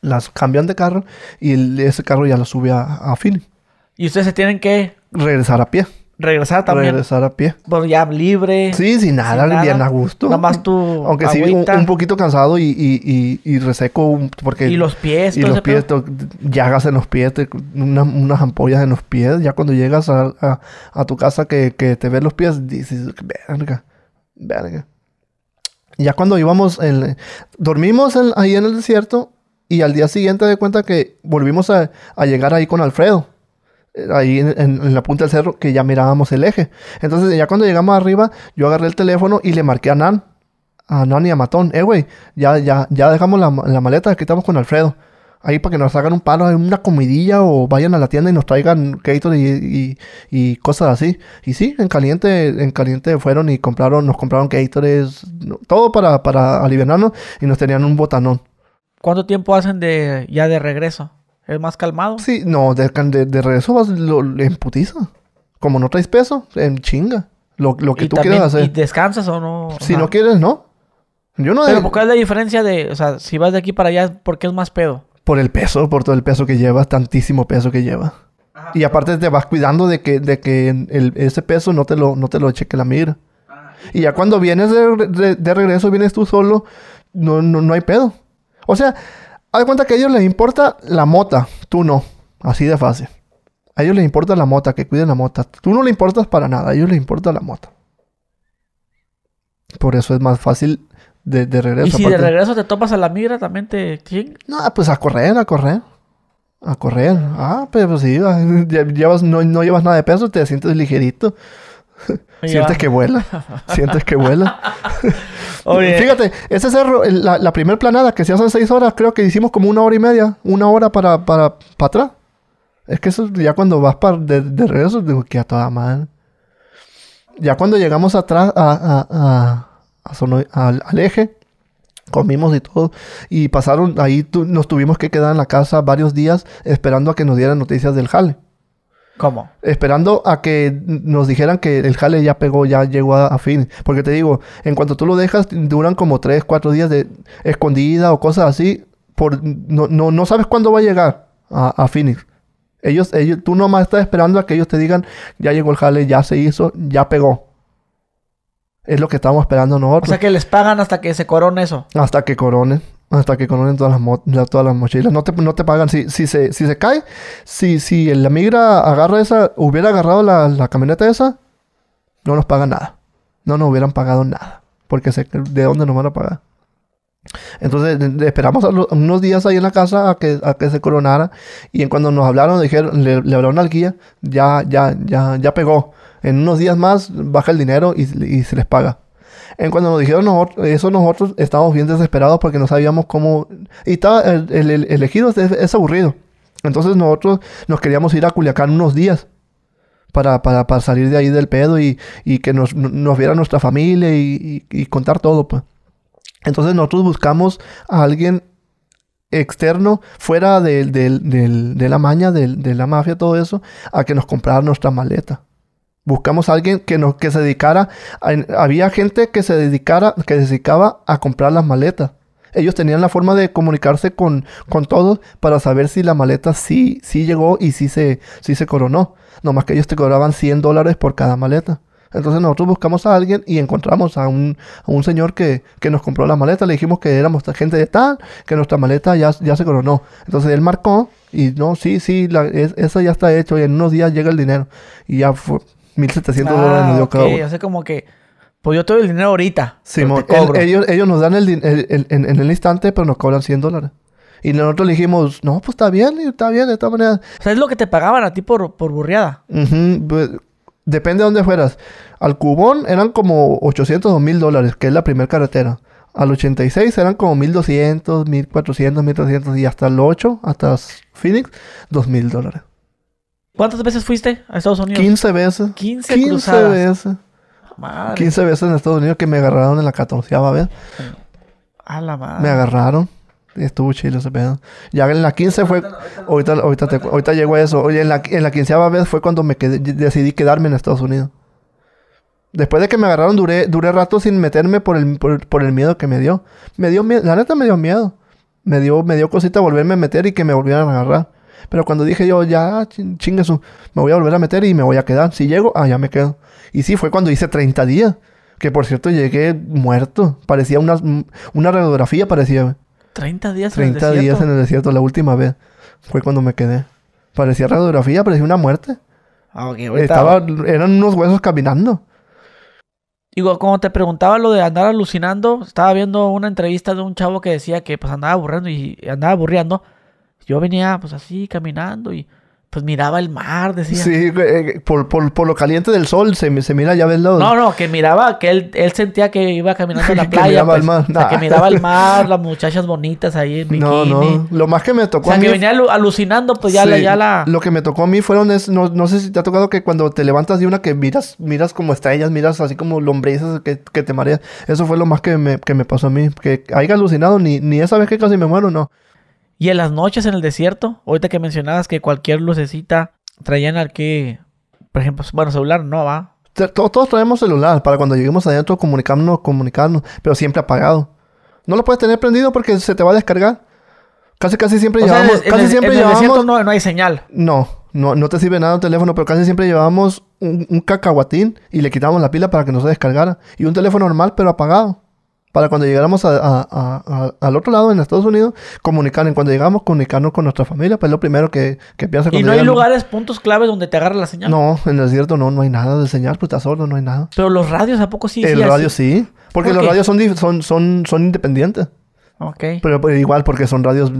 las cambian de carro y ese carro ya la sube a, a
Y ustedes se tienen que
regresar a pie.
Regresar también. Regresar a pie. Bueno, ya libre. Sí, sin nada, bien a gusto. Nada más tú. Aunque sí, un,
poquito cansado y, reseco. Porque, y los pies. Y los pies, llagas en los pies, unas ampollas en los pies. Ya cuando llegas a, tu casa que, te ves los pies, dices, verga, verga. Ya cuando íbamos, en, dormimos ahí en el desierto y al día siguiente de cuenta que volvimos a, a llegar ahí con Alfredo ahí en, la punta del cerro que ya mirábamos el eje. Entonces ya cuando llegamos arriba, yo agarré el teléfono y le marqué a Nan, a Nan y a Matón, eh, güey, ya, ya, ya dejamos la, maleta, que estamos con Alfredo. Ahí para que nos hagan un palo, una comidilla o vayan a la tienda y nos traigan Gator y, cosas así. Y sí, en caliente, en caliente fueron y compraron, nos compraron Gators, todo para, para aliviarnos y nos tenían un botanón.
¿Cuánto tiempo hacen de ya de regreso? Es más calmado. Sí,
no, de, regreso vas lo, en putiza. Como no traes peso, en chinga. Lo, que tú quieras hacer. ¿Y
descansas o no? Si no
quieres, no. Yo no... Pero,
¿cuál es la diferencia de... O sea, si vas de aquí para allá, ¿por qué es más pedo?
Por el peso, por todo el peso que llevas. Tantísimo peso que llevas. y aparte te vas cuidando de que, que ese peso no te lo, no te lo cheque la mira. Y ya cuando vienes de, regreso, vienes tú solo, no, no, no hay pedo. O sea, Haz de cuenta que a ellos les importa la mota, tú no. Así de fácil. A ellos les importa la mota, que cuiden la mota. Tú no le importas para nada, a ellos les importa la mota. Por eso es más fácil de, regreso. Y si de regreso
te topas a la migra, también te. ¿Quién?
No, pues a correr, a correr. A correr. Ah, pues, sí, [LAUGHS] llevas, no, no, llevas nada de peso, te sientes ligerito. [LAUGHS] Sientes que vuela. Sientes que vuela. Fíjate, ese cerro, la, primera planada que se hace seis horas, creo que hicimos como una hora y media, una hora para, para, para atrás. Es que eso ya cuando vas para de, regreso, digo que a toda madre. Ya cuando llegamos atrás a, a, a, al, eje, comimos y todo. Y pasaron, ahí nos tuvimos que quedar en la casa varios días esperando a que nos dieran noticias del jale. ¿Cómo? Esperando a que nos dijeran que el jale ya pegó, ya llegó a, Phoenix. fin. Porque te digo, en cuanto tú lo dejas, duran como 3, 4 días de escondida o cosas así. Por, no, sabes cuándo va a llegar a, Phoenix. Ellos, ellos, tú nomás estás esperando a que ellos te digan, ya llegó el jale, ya se hizo, ya pegó. Es lo que estamos esperando nosotros. O sea
que les pagan hasta que se corone eso.
Hasta que corone hasta que coronen todas las, todas las mochilas. No te, te pagan. Si, si, se, se cae, si, si la migra agarra esa, hubiera agarrado la, camioneta esa, no nos pagan nada. No nos hubieran pagado nada. Porque sé de dónde nos van a pagar. Entonces esperamos unos días ahí en la casa a que, que se coronara y en cuando nos hablaron, dijeron, le, hablaron al guía, ya, ya, ya, ya pegó. En unos días más baja el dinero y se les paga. En cuando nos dijeron eso, nosotros estábamos bien desesperados porque no sabíamos cómo. Y estaba, el, elegido es, aburrido. Entonces nosotros nos queríamos ir a Culiacán unos días para, salir de ahí del pedo y, que nos, viera nuestra familia y, contar todo, pues. Entonces nosotros buscamos a alguien externo, fuera de la maña, de, la mafia, todo eso, a que nos comprara nuestra maleta. Buscamos a alguien que, nos, que se dedicara. había gente que se dedicara, que dedicaba a comprar las maletas. Ellos tenían la forma de comunicarse con, con todos para saber si la maleta sí, sí llegó y sí se, sí se coronó. Nomás que ellos te cobraban 100 dólares por cada maleta. Entonces nosotros buscamos a alguien y encontramos a un, un señor que, nos compró la maleta. Le dijimos que éramos gente de tal, que nuestra maleta ya, ya se coronó. Entonces él marcó y no, sí, sí, la, ya está hecho y en unos días llega el dinero. Y ya fue, 1700 ah, dólares nos dio cada uno. Sí,
O como que, pues yo te el dinero ahorita. sí,
ellos, ellos nos dan el, en, el instante, pero nos cobran 100 dólares. Y nosotros dijimos, no, pues está bien, está bien, de esta manera. O sea, es lo que te
pagaban a ti por, por burriada.
Pues, depende de dónde fueras. Al Cubón eran como 800 o 1000 dólares, que es la primera carretera. Al 86 eran como 1200, 1400, 1300 y hasta el 8, hasta Phoenix, 2000 dólares.
¿Cuántas veces fuiste a Estados Unidos? 15 veces. 15, 15 veces. Madre. 15
veces en Estados Unidos que me agarraron en la 14 vez.
A la madre. Me
agarraron. Estuvo chido ese pedo. Ya en la 15 fue. Ahorita, ahorita, te, a eso. Oye, en la, en la 15 vez fue cuando me decidí quedarme en Estados Unidos. Después de que me agarraron, duré, duré rato sin meterme por el, por, el miedo que me dio. Me dio La neta me dio miedo. Me dio, me dio cosita volverme a meter y que me volvieran a agarrar. Pero cuando dije yo, ya, chingue me voy a volver a meter y me voy a quedar. Si llego, ah, ya me quedo. Y sí, fue cuando hice 30 días. Que por cierto, llegué muerto. Parecía una, mm, una radiografía, parecía.
¿30 días en el desierto? días en el
desierto, la última vez. Fue cuando me quedé. Parecía radiografía, parecía una muerte.
Ah, Estaba,
eran unos huesos caminando.
Digo, como te preguntaba lo de andar alucinando, estaba viendo una entrevista de un chavo que decía que pues andaba aburriendo y andaba aburriendo yo venía pues así caminando y pues miraba el mar, decía. Sí,
eh, eh, por, por, lo caliente del sol se, se mira ya ves lado. No, no,
que miraba, que él, él sentía que iba caminando en la [LAUGHS] playa. Pues, que miraba el [LAUGHS] mar. las muchachas bonitas ahí en bikini. No, no, lo más que me tocó o sea, que venía alucinando, pues ya, la, Lo
que me tocó a mí fueron, es, no, sé si te ha tocado que cuando te levantas de una que miras, miras como estrellas, miras así como lombrices que, que te mareas. Eso fue lo más que me, me pasó a mí, que haya alucinado, ni, ni esa vez que casi me muero, no.
Y en las noches en el desierto, ahorita que mencionabas que cualquier lucecita traían al que, por ejemplo, bueno, celular no va.
Todos, traemos celular para cuando lleguemos adentro comunicarnos, comunicarnos, pero siempre apagado. No lo puedes tener prendido porque se te va a descargar. Casi, casi siempre llevamos. casi siempre el
no, no hay señal. No,
no, no te sirve nada un teléfono, pero casi siempre llevamos un, cacahuatín y le quitamos la pila para que no se descargara. Y un teléfono normal, pero apagado para cuando llegáramos al otro lado en Estados Unidos, comunicar. En cuando llegamos, comunicarnos con nuestra familia, pues lo primero que, que piensa comunicar. ¿Y no hay lugares,
puntos claves donde te agarra la señal?
No, en el desierto no, no hay nada de señal, pues estás sordo, no hay nada. Pero
los radios, ¿a poco sí? El sí, radio
sí, porque los radios son, son, son, independientes. Ok. Pero, igual, porque son radios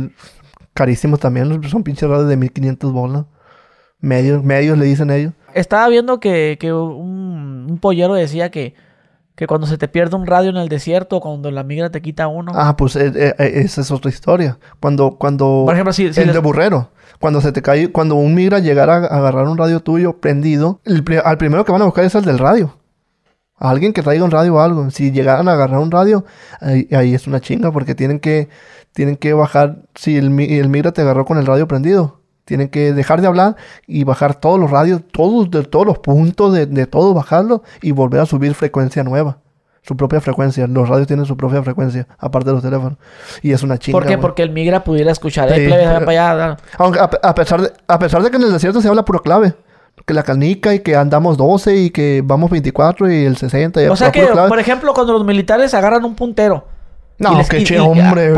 carísimos también, son pinches radios de 1500 bolas. Medios, medios le dicen ellos.
Estaba viendo que, un pollero decía que que cuando se te pierde un radio en el desierto, o cuando la migra te quita uno.
Ah, pues eh, eh, eh, esa es otra historia. Cuando, cuando. Por ejemplo, si, el de burrero. Cuando se te cae, cuando un migra llegara a agarrar un radio tuyo prendido, al primero que van a buscar es el del radio. A alguien que traiga un radio o algo. Si llegaran a agarrar un radio, ahí, es una chinga porque tienen que, tienen que bajar. Si el migra te agarró con el radio prendido, tienen que dejar de hablar y bajar todos los radios, todos, de todos los puntos, de, de todo bajarlo y volver a subir frecuencia nueva. Su propia frecuencia. Los radios tienen su propia frecuencia, aparte de los teléfonos. Y es una chinga. ¿Por Porque
el migra pudiera escuchar. para allá.
Aunque a, pesar de, a pesar de que en el desierto se habla puro clave que la canica y que andamos 12 y que vamos 24 y el 60. Y o sea que, por
ejemplo, cuando los militares agarran un puntero,
no, que hombre.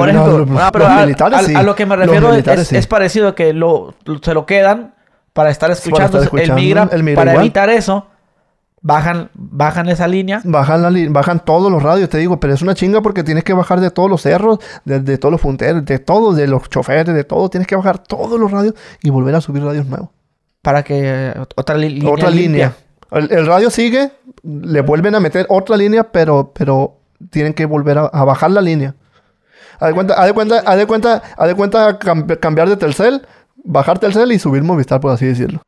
sí. lo que me refiero es,
parecido que se lo quedan para estar escuchando. el, migra, para evitar eso. Bajan, bajan esa línea.
Bajan, la bajan todos los radios, te digo, pero es una chinga porque tienes que bajar de todos los cerros, de, todos los punteros, de todos, de los choferes, de todo. Tienes que bajar todos los radios y volver a subir radios nuevos. Para que eh, otra, línea. Otra línea. El, radio sigue, le vuelven a meter otra línea, pero, pero tienen que volver a, bajar la línea. Haz de cuenta, haz de cuenta, haz de cuenta, haz de cuenta cambiar de Telcel, bajar Telcel y subir Movistar, por así decirlo.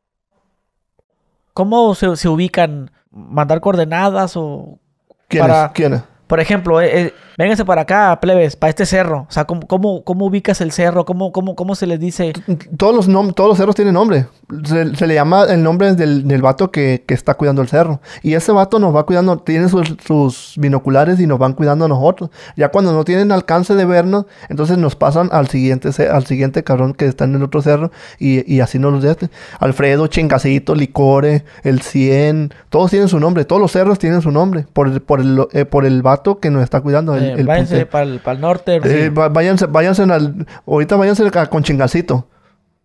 ¿Cómo se, se ubican? ¿Mandar coordenadas o...? ¿Quiénes? ¿Quiénes? Por ejemplo, eh, eh vénganse para acá, plebes, para este cerro. O sea, ¿cómo, cómo, cómo ubicas el cerro? ¿Cómo, cómo, cómo se les dice? Todos los, todos los cerros tienen nombre.
Se, le llama el nombre del, vato que, está cuidando el cerro. Y ese vato nos va cuidando, tiene sus, binoculares y nos van cuidando a nosotros. Ya cuando no tienen alcance de vernos, entonces nos pasan al siguiente, al siguiente cabrón que está en el otro cerro y, así nos los dejan. Alfredo, Chingacito, Licore, El Cien, todos tienen su nombre. Todos los cerros tienen su nombre por, por, el, eh, por el vato que nos está cuidando. El, eh, váyanse
para el, norte. Eh,
sí. váyanse, al, ahorita váyanse con chingacito.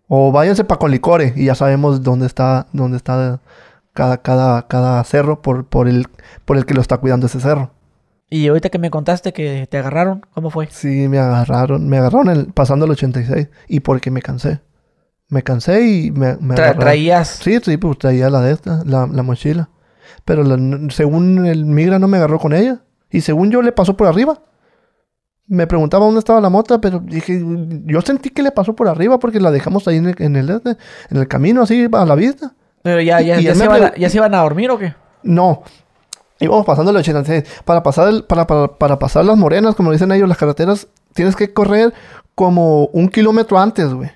O váyanse para con licores. y ya sabemos dónde está, dónde está cada, cada, cada cerro por, por, el, por el que lo está cuidando ese cerro.
Y ahorita que me contaste que te agarraron, ¿cómo fue? Sí, me agarraron,
me agarraron el, pasando el 86 y porque me cansé. Me cansé y me, me ¿Traías? Sí, sí, pues traía la de esta, la, mochila. Pero según el migra no me agarró con ella. Y según yo le pasó por arriba. Me preguntaba dónde estaba la moto, pero dije, yo sentí que le pasó por arriba porque la dejamos ahí en el, en el, camino, así a la vista.
Pero ya, ya, se iban a, dormir o qué?
No. Íbamos pasando el 86. Para pasar, para, pasar las morenas, como dicen ellos, las carreteras, tienes que correr como un kilómetro antes, güey.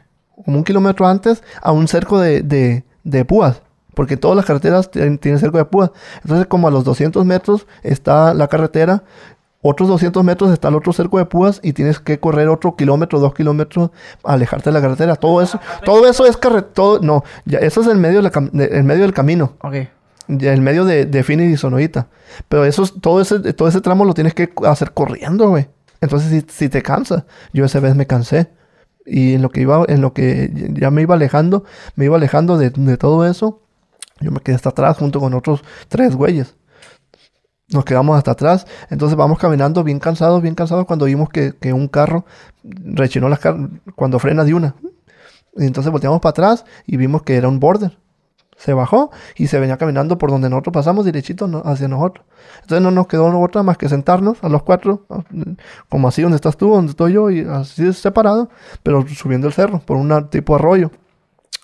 Como un kilómetro antes a un cerco de, de, de púas porque todas las carreteras tienen cerco de púas. Entonces, como a los 200 metros está la carretera, otros 200 metros está el otro cerco de púas y tienes que correr otro kilómetro, dos kilómetros, alejarte de la carretera. Todo eso, todo eso es carretera, no, ya, eso es el medio, del camino. Okay. El medio de, de y Sonoita. Pero eso, todo, ese, todo ese tramo lo tienes que hacer corriendo, güey. Entonces, si, te cansa, yo esa vez me cansé y en lo que iba en lo que ya me iba alejando me iba alejando de todo eso yo me quedé hasta atrás junto con otros tres güeyes. Nos quedamos hasta atrás. Entonces vamos caminando bien cansados, bien cansados cuando vimos que, un carro rechinó las cuando frena de una. Y entonces volteamos para atrás y vimos que era un border. Se bajó y se venía caminando por donde nosotros pasamos derechito hacia nosotros. Entonces no nos quedó otra más que sentarnos a los cuatro, como así donde estás tú, donde estoy yo, y así separado, pero subiendo el cerro por un tipo de arroyo.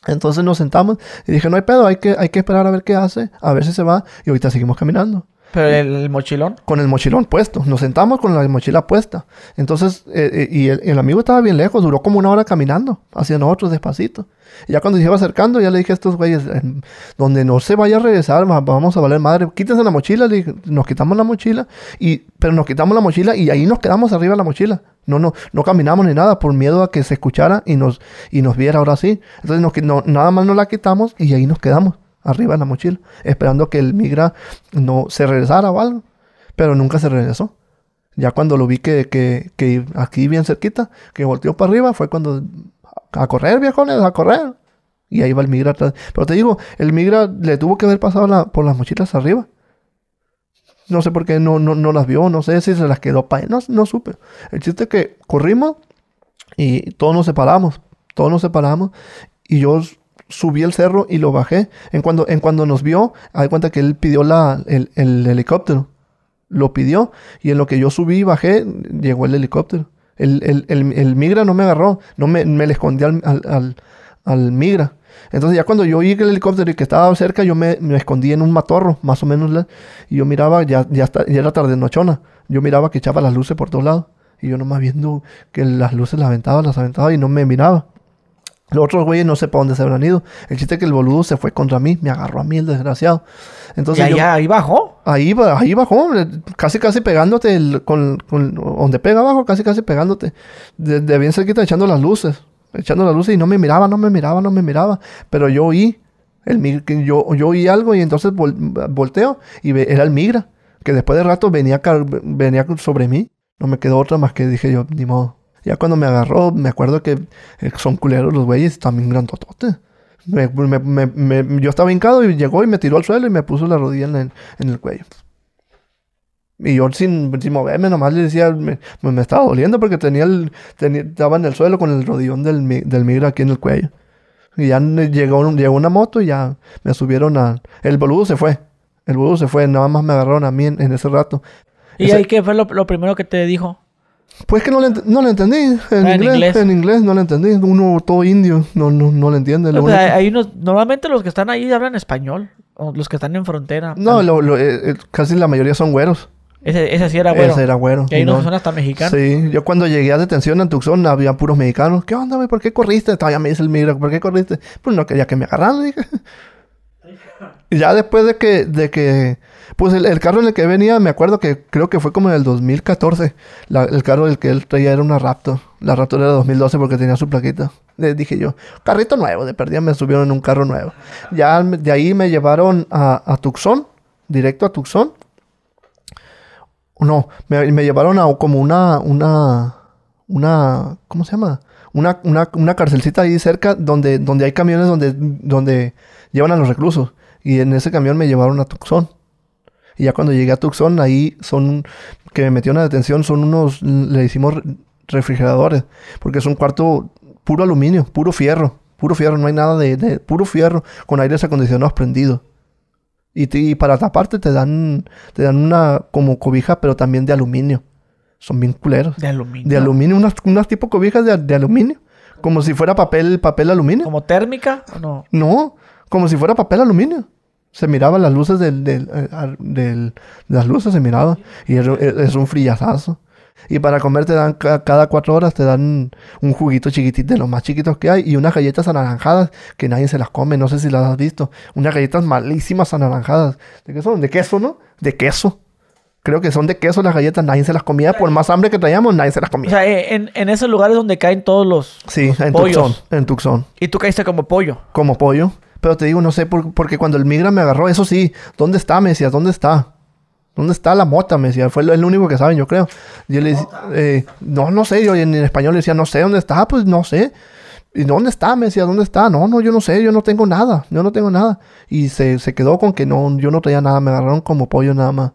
Entonces nos sentamos y dije, no hay pedo, hay que, hay que esperar a ver qué hace, a ver si se va y ahorita seguimos caminando.
Pero el, mochilón.
Con el mochilón puesto. Nos sentamos con la mochila puesta. Entonces, eh, eh, y el, amigo estaba bien lejos, duró como una hora caminando hacia nosotros despacito. Y ya cuando se iba acercando, ya le dije a estos güeyes, em, donde no se vaya a regresar, vamos a valer madre, quítense la mochila, le dije, nos quitamos la mochila, y, pero nos quitamos la mochila y ahí nos quedamos arriba de la mochila. No, no, no caminamos ni nada por miedo a que se escuchara y nos, y nos viera ahora sí. Entonces no, nada más nos la quitamos y ahí nos quedamos arriba en la mochila, esperando que el migra no se regresara o algo, pero nunca se regresó. Ya cuando lo vi que, que, que aquí bien cerquita, que volteó para arriba, fue cuando a correr, viejones, a correr. Y ahí va el migra atrás. Pero te digo, el migra le tuvo que haber pasado la, por las mochilas arriba. No sé por qué no, no, no las vio, no sé si se las quedó para no, no supe. El chiste es que corrimos y todos nos separamos, todos nos separamos. Y yo subí el cerro y lo bajé. En cuando, en cuando nos vio, hay cuenta que él pidió la, el, helicóptero. Lo pidió y en lo que yo subí y bajé, llegó el helicóptero. El, migra no me agarró, no me, le escondí al, migra. Entonces ya cuando yo oí el helicóptero y que estaba cerca, yo me, me escondí en un matorro, más o menos, y yo miraba, ya, ya, ya era tarde nochona, yo miraba que echaba las luces por todos lados, y yo nomás viendo que las luces las aventaba, las aventaba y no me miraba. Los otros güeyes no sé para dónde se habrán ido. El chiste que el boludo se fue contra mí, me agarró a mí el desgraciado. Entonces ¿Y ahí bajó? Ahí, bajó, casi casi pegándote el, con, donde pega abajo, casi casi pegándote. De, bien cerquita echando las luces, echando las luces y no me miraba, no me miraba, no me miraba. Pero yo oí, el, yo, yo oí algo y entonces volteo y era el migra, que después de rato venía, venía sobre mí. No me quedó otra más que dije yo, ni modo ya cuando me agarró, me acuerdo que eh, son culeros los güeyes, también grandotote. Me, me, yo estaba hincado y llegó y me tiró al suelo y me puso la rodilla en, en el cuello. Y yo sin, sin moverme, nomás le decía, me, me estaba doliendo porque tenía el, estaba en el suelo con el rodillón del, del migra aquí en el cuello. Y ya llegó, llegó una moto y ya me subieron a... El boludo se fue. El boludo se fue, nada más me agarraron a mí en, ese rato. ¿Y ahí
qué fue lo, lo primero que te dijo?
Pues que no le, entendí. En, ah, inglés, en, inglés, no le entendí. Uno todo indio no, no, le entiende.
normalmente los que están ahí hablan español. O los que están en frontera. No, ah.
eh, eh, casi la mayoría son güeros.
Ese, sí era güero. Ese era güero. Y hay no, son hasta mexicanos. Sí.
Yo cuando llegué a detención en Tucson había puros mexicanos. ¿Qué onda, ¿Por qué corriste? Todavía me dice el migra. ¿Por qué corriste? Pues no quería que me agarraran. Dije. Y ya después de que... De que pues el, carro en el que venía, me acuerdo que creo que fue como en el 2014. el carro en el que él traía era una Raptor. La Raptor era 2012 porque tenía su plaquita. Le dije yo, carrito nuevo, de perdida me subieron en un carro nuevo. Ya de ahí me llevaron a, Tucson, directo a Tucson. No, me, llevaron a como una, una, una, ¿cómo se llama? Una, carcelcita ahí cerca donde, donde hay camiones donde, donde llevan a los reclusos. Y en ese camión me llevaron a Tucson. Y ya cuando llegué a Tucson, ahí son, que me metieron a detención, son unos, le hicimos refrigeradores, porque es un cuarto puro aluminio, puro fierro, puro fierro, no hay nada de, puro fierro, con aire acondicionados prendido. Y, y, para taparte te dan, te dan una como cobija, pero también de aluminio. Son bien culeros. De aluminio. De aluminio, unas, unas tipo cobijas de, aluminio. Como si fuera papel, papel aluminio. ¿Como térmica? no. No, como si fuera papel aluminio se miraba las luces del, del, eh, las luces se miraba y es, un frillazazo. Y para comer te dan cada cuatro horas te dan un juguito chiquitito de los más chiquitos que hay y unas galletas anaranjadas que nadie se las come, no sé si las has visto, unas galletas malísimas anaranjadas. ¿De qué son? De queso, ¿no? De queso. Creo que son de queso las galletas, nadie se las comía, por más hambre que traíamos, nadie se las comía. O
sea, eh, en, en esos lugares donde caen todos los Sí, en Tucson, en Tucson. Y tú caíste como pollo. Como pollo. Pero
te digo, no sé, por, porque cuando el migra me agarró, eso sí, ¿dónde está? Mesías, ¿dónde está? ¿Dónde está la mota? Mesías? fue el único que saben, yo creo. Y le dije, eh, no, no sé, yo en, español le decía, no sé dónde está, pues no sé. ¿Y dónde está? Mesías, ¿dónde está? No, no, yo no sé, yo no tengo nada, yo no tengo nada. Y se, quedó con que no, yo no tenía nada, me agarraron como pollo nada más.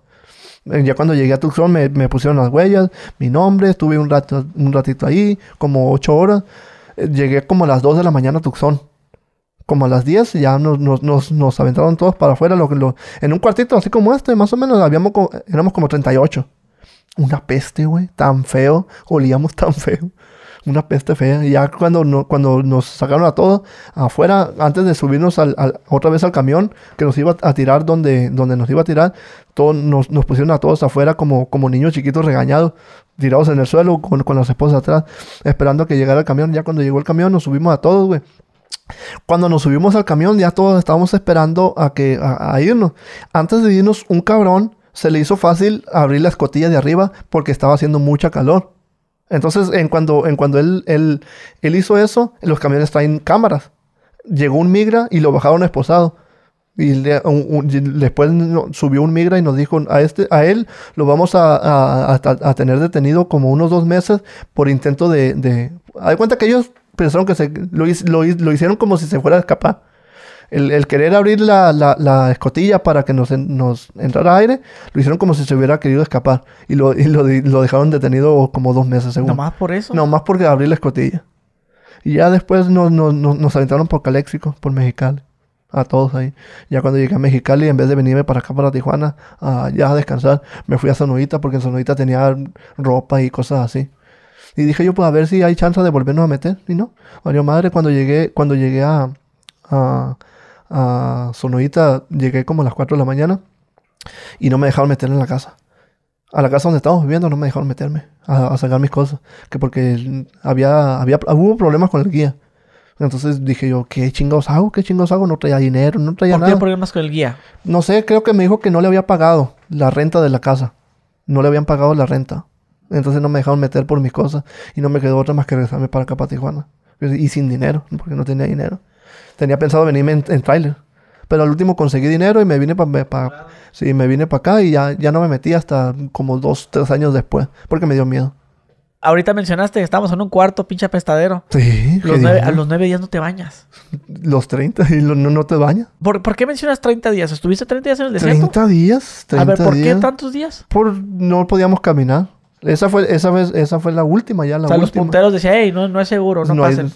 Eh, ya cuando llegué a Tucson me, pusieron las huellas, mi nombre, estuve un, rato, un ratito ahí, como ocho horas. Eh, llegué como a las dos de la mañana a Tucson como a las 10 ya nos, nos, aventaron todos para afuera. Lo, lo, en un cuartito así como este, más o menos, habíamos éramos como 38. Una peste, güey, tan feo, olíamos tan feo. Una peste fea. Y ya cuando, cuando nos sacaron a todos afuera, antes de subirnos al, otra vez al camión que nos iba a tirar donde, donde nos iba a tirar, todos nos, pusieron a todos afuera como, como niños chiquitos regañados tirados en el suelo con, con, las esposas atrás, esperando a que llegara el camión. Ya cuando llegó el camión, nos subimos a todos, güey. Cuando nos subimos al camión, ya todos estábamos esperando a, que, a, irnos. Antes de irnos, un cabrón se le hizo fácil abrir la escotilla de arriba porque estaba haciendo mucha calor. Entonces, en cuando, en cuando él, él, hizo eso, los camiones traen cámaras. Llegó un migra y lo bajaron esposado. Y después subió un migra y nos dijo, a, este, a él lo vamos a, tener detenido como unos dos meses por intento de... de... Hay cuenta que ellos pensaron que se, lo, hicieron como si se fuera a escapar. El, querer abrir la, escotilla para que nos, nos entrara aire, lo hicieron como si se hubiera querido escapar. Y lo, dejaron detenido como dos meses, ¿No ¿Nomás por eso? No, más porque abrir la escotilla. Y ya después nos, nos, nos, aventaron por Caléxico, por Mexicali. A todos ahí. Ya cuando llegué a Mexicali, en vez de venirme para acá, para Tijuana, ya a descansar, me fui a Sonorita porque en Sonorita tenía ropa y cosas así. Y dije yo, pues a ver si hay chance de volvernos a meter. Y no, madre, cuando llegué, cuando llegué a, a, llegué como a las 4 de la mañana y no me dejaron meter en la casa. A la casa donde estábamos viviendo no me dejaron meterme a, sacar mis cosas, que porque había, había, hubo problemas con el guía. Entonces dije yo, ¿qué chingados hago? ¿Qué chingados hago? No traía dinero, no traía nada. ¿Por qué
problemas con el guía?
No sé, creo que me dijo que no le había pagado la renta de la casa. No le habían pagado la renta. Entonces no me dejaron meter por mis cosas y no me quedó otra más que regresarme para acá, para Tijuana. Y sin dinero, porque no tenía dinero. Tenía pensado venirme en, en trailer. Pero al último conseguí dinero y me vine para para sí, me vine para acá y ya, ya no me metí hasta como dos, tres años después, porque me dio miedo.
Ahorita mencionaste que estábamos en un cuarto, pinche apestadero. Sí. Los a los nueve días no te bañas.
Los 30 y no, te bañas.
¿Por, ¿Por, qué mencionas 30 días? ¿Estuviste 30 días en el desierto?
30 días. a ver, ¿por qué
tantos días?
Por no podíamos caminar. Esa fue, esa, vez, esa fue la última, ya la o sea, los punteros
decían, no, no es seguro, no, pasen.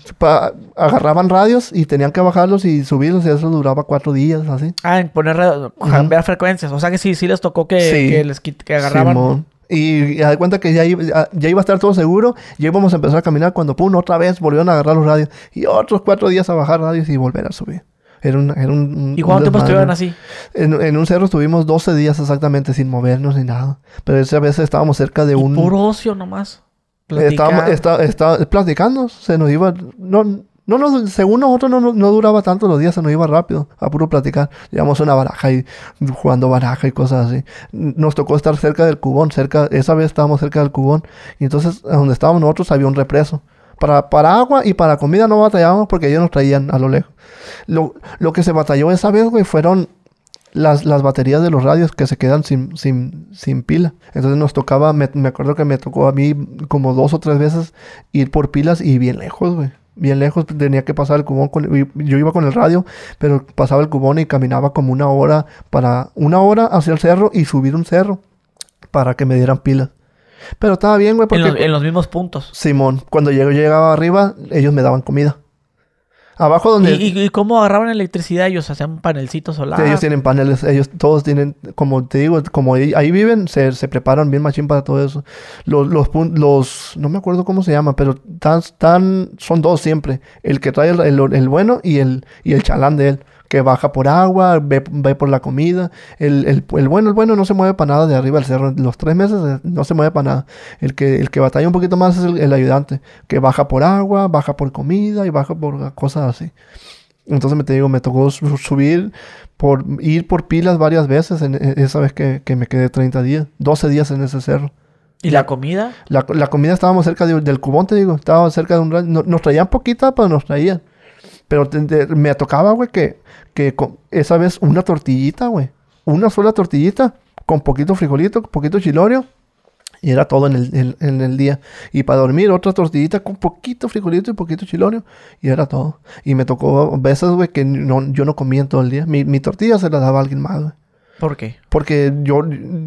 agarraban radios y tenían que bajarlos y subirlos, y eso duraba cuatro días,
así. Ah, en poner radios, cambiar frecuencias. O sea que sí, sí les tocó que, que les que agarraban.
Y, de cuenta que ya iba, ya iba a estar todo seguro, ya íbamos a empezar a caminar cuando pum, otra vez volvieron a agarrar los radios. Y otros cuatro días a bajar radios y volver a subir. Era un, era un ¿Y cuánto tiempo estuvieron así? En, un cerro estuvimos 12 días exactamente sin movernos ni nada. Pero esa vez estábamos cerca de un... Puro
ocio nomás. Estábamos está,
platicando, se nos iba... No, no, según nosotros no, no, duraba tanto los días, se nos iba rápido, a puro platicar. Llevamos una baraja y jugando baraja y cosas así. Nos tocó estar cerca del cubón, cerca, esa vez estábamos cerca del cubón. Y entonces, donde estábamos nosotros había un represo para, para agua y para comida no batallábamos porque ellos nos traían a lo lejos. Lo, que se batalló esa vez, güey, fueron las, baterías de los radios que se quedan sin, sin, sin pila. Entonces nos tocaba, me, me, acuerdo que me tocó a mí como dos o tres veces ir por pilas y bien lejos, güey. Bien lejos, tenía que pasar el cubón. yo iba con el radio, pero pasaba el cubón y caminaba como una hora para una hora hacia el cerro y subir un cerro para que me dieran pilas.
Pero estaba bien, güey, porque... En los, mismos puntos.
Simón, cuando yo llegaba arriba, ellos me daban comida. Abajo donde...
¿Y, cómo agarraban electricidad? Ellos hacían panelcitos solares. Sí, ellos
tienen paneles. Ellos todos tienen... Como te digo, como ahí, viven, se, se, preparan bien machín para todo eso. Los, los, los... No me acuerdo cómo se llama, pero tan, son dos siempre. El que trae el, el bueno y el, y el chalán de él que baja por agua, ve, por la comida. El, bueno, el bueno no se mueve para nada de arriba del cerro. Los tres meses eh, no se mueve para nada. El que, el que batalla un poquito más es el, ayudante, que baja por agua, baja por comida y baja por cosas así. Entonces me te digo, me tocó subir, por ir por pilas varias veces en, e, esa vez que, me quedé 30 días, 12 días en ese cerro.
¿Y la comida?
La, comida estábamos cerca del cubón, te digo. estaba cerca de un Nos, traían poquita, pero nos traían. Pero me tocaba, güey, que, que esa vez una tortillita, güey. Una sola tortillita con poquito frijolito, poquito chilorio. Y era todo en el, en, el, día. Y para dormir, otra tortillita con poquito frijolito y poquito chilorio. Y era todo. Y me tocó veces, güey, que no, yo no comía en todo el día. Mi, mi tortilla se la daba alguien más, güey. ¿Por qué? Porque yo,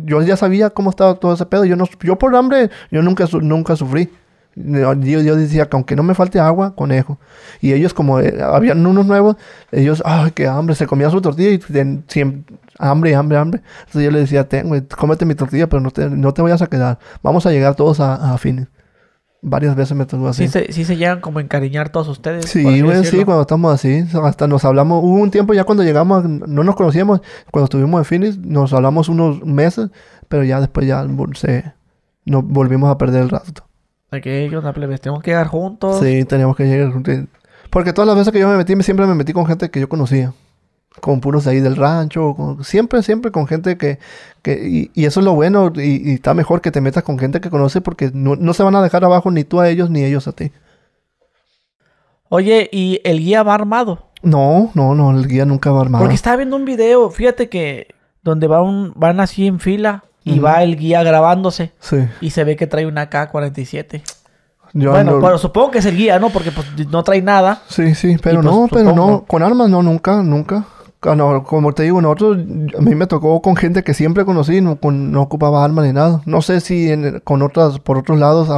yo ya sabía cómo estaba todo ese pedo. Yo, no, yo por hambre, yo nunca, nunca sufrí. Yo, yo, decía que aunque no me falte agua, conejo. Y ellos, como eh, habían unos nuevos, ellos, ay, qué hambre, se comían su tortilla y siempre, hambre, hambre, hambre. Entonces yo les decía, Tengo cómete mi tortilla, pero no te, no te vayas a quedar. Vamos a llegar todos a, a fines. Varias veces me tocó así. Sí se,
sí llegan como a encariñar todos ustedes. Sí, güey, sí, cuando
estamos así. Hasta nos hablamos. Hubo un tiempo ya cuando llegamos, no nos conocíamos. Cuando estuvimos en Phoenix, nos hablamos unos meses, pero ya después ya se, nos volvimos a perder el rato
que ellos la plebes? Tenemos que llegar juntos. Sí,
teníamos que llegar juntos. Porque todas las veces que yo me metí, siempre me metí con gente que yo conocía. Con puros de ahí del rancho. siempre, siempre con gente que... y, eso es lo bueno. Y, está mejor que te metas con gente que conoce porque no, no se van a dejar abajo ni tú a ellos ni ellos a ti.
Oye, ¿y el guía va armado?
No, no, no. El guía nunca va armado. Porque
estaba viendo un video, fíjate que... Donde va un, van así en fila y va el guía grabándose. Sí. Y se ve que trae una K-47. bueno, pero supongo que es el guía, ¿no? Porque pues, no trae nada.
Sí, sí, pero pues, no, pero no, con armas no, nunca, nunca. Ah, como te digo, nosotros, a mí me tocó con gente que siempre conocí, no, no ocupaba armas ni nada. No sé si con otras, por otros lados,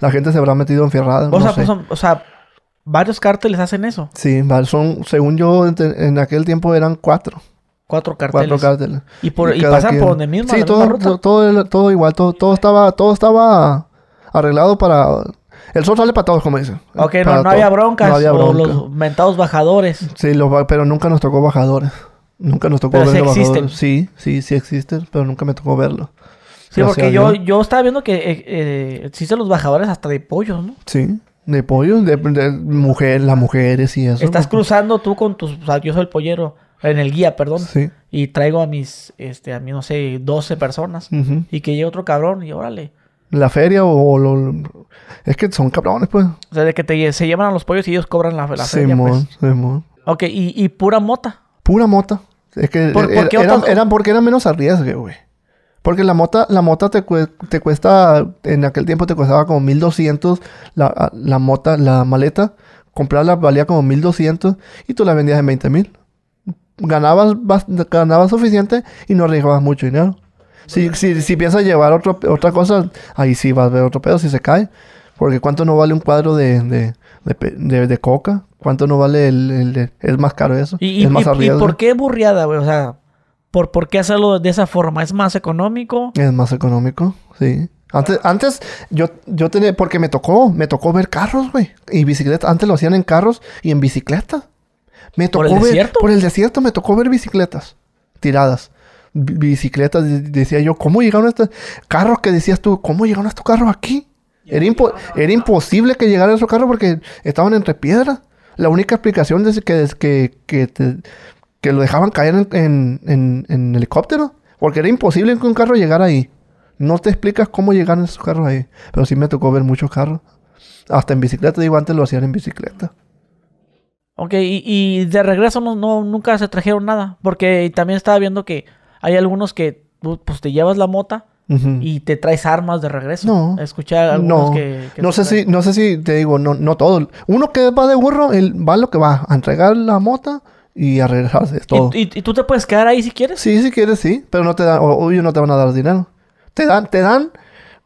la gente se habrá metido enfierrada. O, sea, pues,
o sea, varios cárteles hacen eso.
Sí, son, según yo, en aquel tiempo eran cuatro. Cuatro carteles. Cuatro carteles. Y, pasan por donde mismo. Sí, todo, todo, todo, igual, todo, todo, estaba, todo estaba arreglado para... El sol sale para todos, como
dicen. Ok, no, no, había broncas. No bronca. los mentados bajadores. Sí, los, pero
nunca nos tocó bajadores. Nunca nos tocó ver sí bajadores. Sí, sí, sí existen, pero nunca me tocó verlo. Sí, porque yo,
yo estaba viendo que eh, eh, existen los bajadores hasta de pollos, ¿no?
Sí. De pollos, de, de las mujeres y eso. Estás
cruzando tú con tus... O sea, yo soy el pollero en el guía, perdón. Sí. Y traigo a mis, este, a mí no sé, 12 personas. Y que llegue otro cabrón y órale.
¿La feria o, lo...? Es que son cabrones, pues. O
sea, de que te, se llevan a los pollos y ellos cobran la, feria, Simón, pues. Ok, y, pura mota.
Pura mota. Es que ¿Por, er, qué eran, porque era menos arriesgue, güey. Porque la mota, la mota te, te cuesta, en aquel tiempo te costaba como 1200 la, la mota, la maleta. Comprarla valía como 1200 y tú la vendías en 20.000 mil ganabas, ganabas suficiente y no arriesgabas mucho dinero. Si, si, si piensas llevar otro, otra cosa, ahí sí vas a ver otro pedo si se cae. Porque ¿cuánto no vale un cuadro de, de, de, coca? ¿Cuánto no vale el, el, Es más caro eso. ¿Y, es más arriesgado. ¿Y por
qué burriada, güey? O sea, ¿por, ¿por qué hacerlo de esa forma? ¿Es más económico?
Es más económico, sí. Antes, ah. antes yo, yo tenía, porque me tocó, me tocó ver carros, güey, y bicicletas. Antes lo hacían en carros y en bicicleta. Me tocó ¿Por el ver, desierto? Por el desierto me tocó ver bicicletas tiradas. bicicletas, decía yo, ¿cómo llegaron estos carros que decías tú? ¿Cómo llegaron estos carros aquí? Era, imposible que llegaran esos carros porque estaban entre piedras. La única explicación es que, que, que lo dejaban caer en, en, helicóptero. Porque era imposible que un carro llegara ahí. No te explicas cómo llegaron esos carros ahí. Pero sí me tocó ver muchos carros. Hasta en bicicleta, digo, antes lo hacían en bicicleta.
Ok, y, de regreso no, no, nunca se trajeron nada. Porque también estaba viendo que hay algunos que pues te llevas la mota y te traes armas de regreso. No. Escuché algunos no, que, No sé si,
no sé si te digo, no, no todo. Uno que va de burro, él va lo que va, a entregar la mota y a regresarse. todo. ¿Y, tú te puedes quedar ahí si quieres? Sí, si quieres, sí. Pero no te dan, no te van a dar dinero. Te dan, te dan,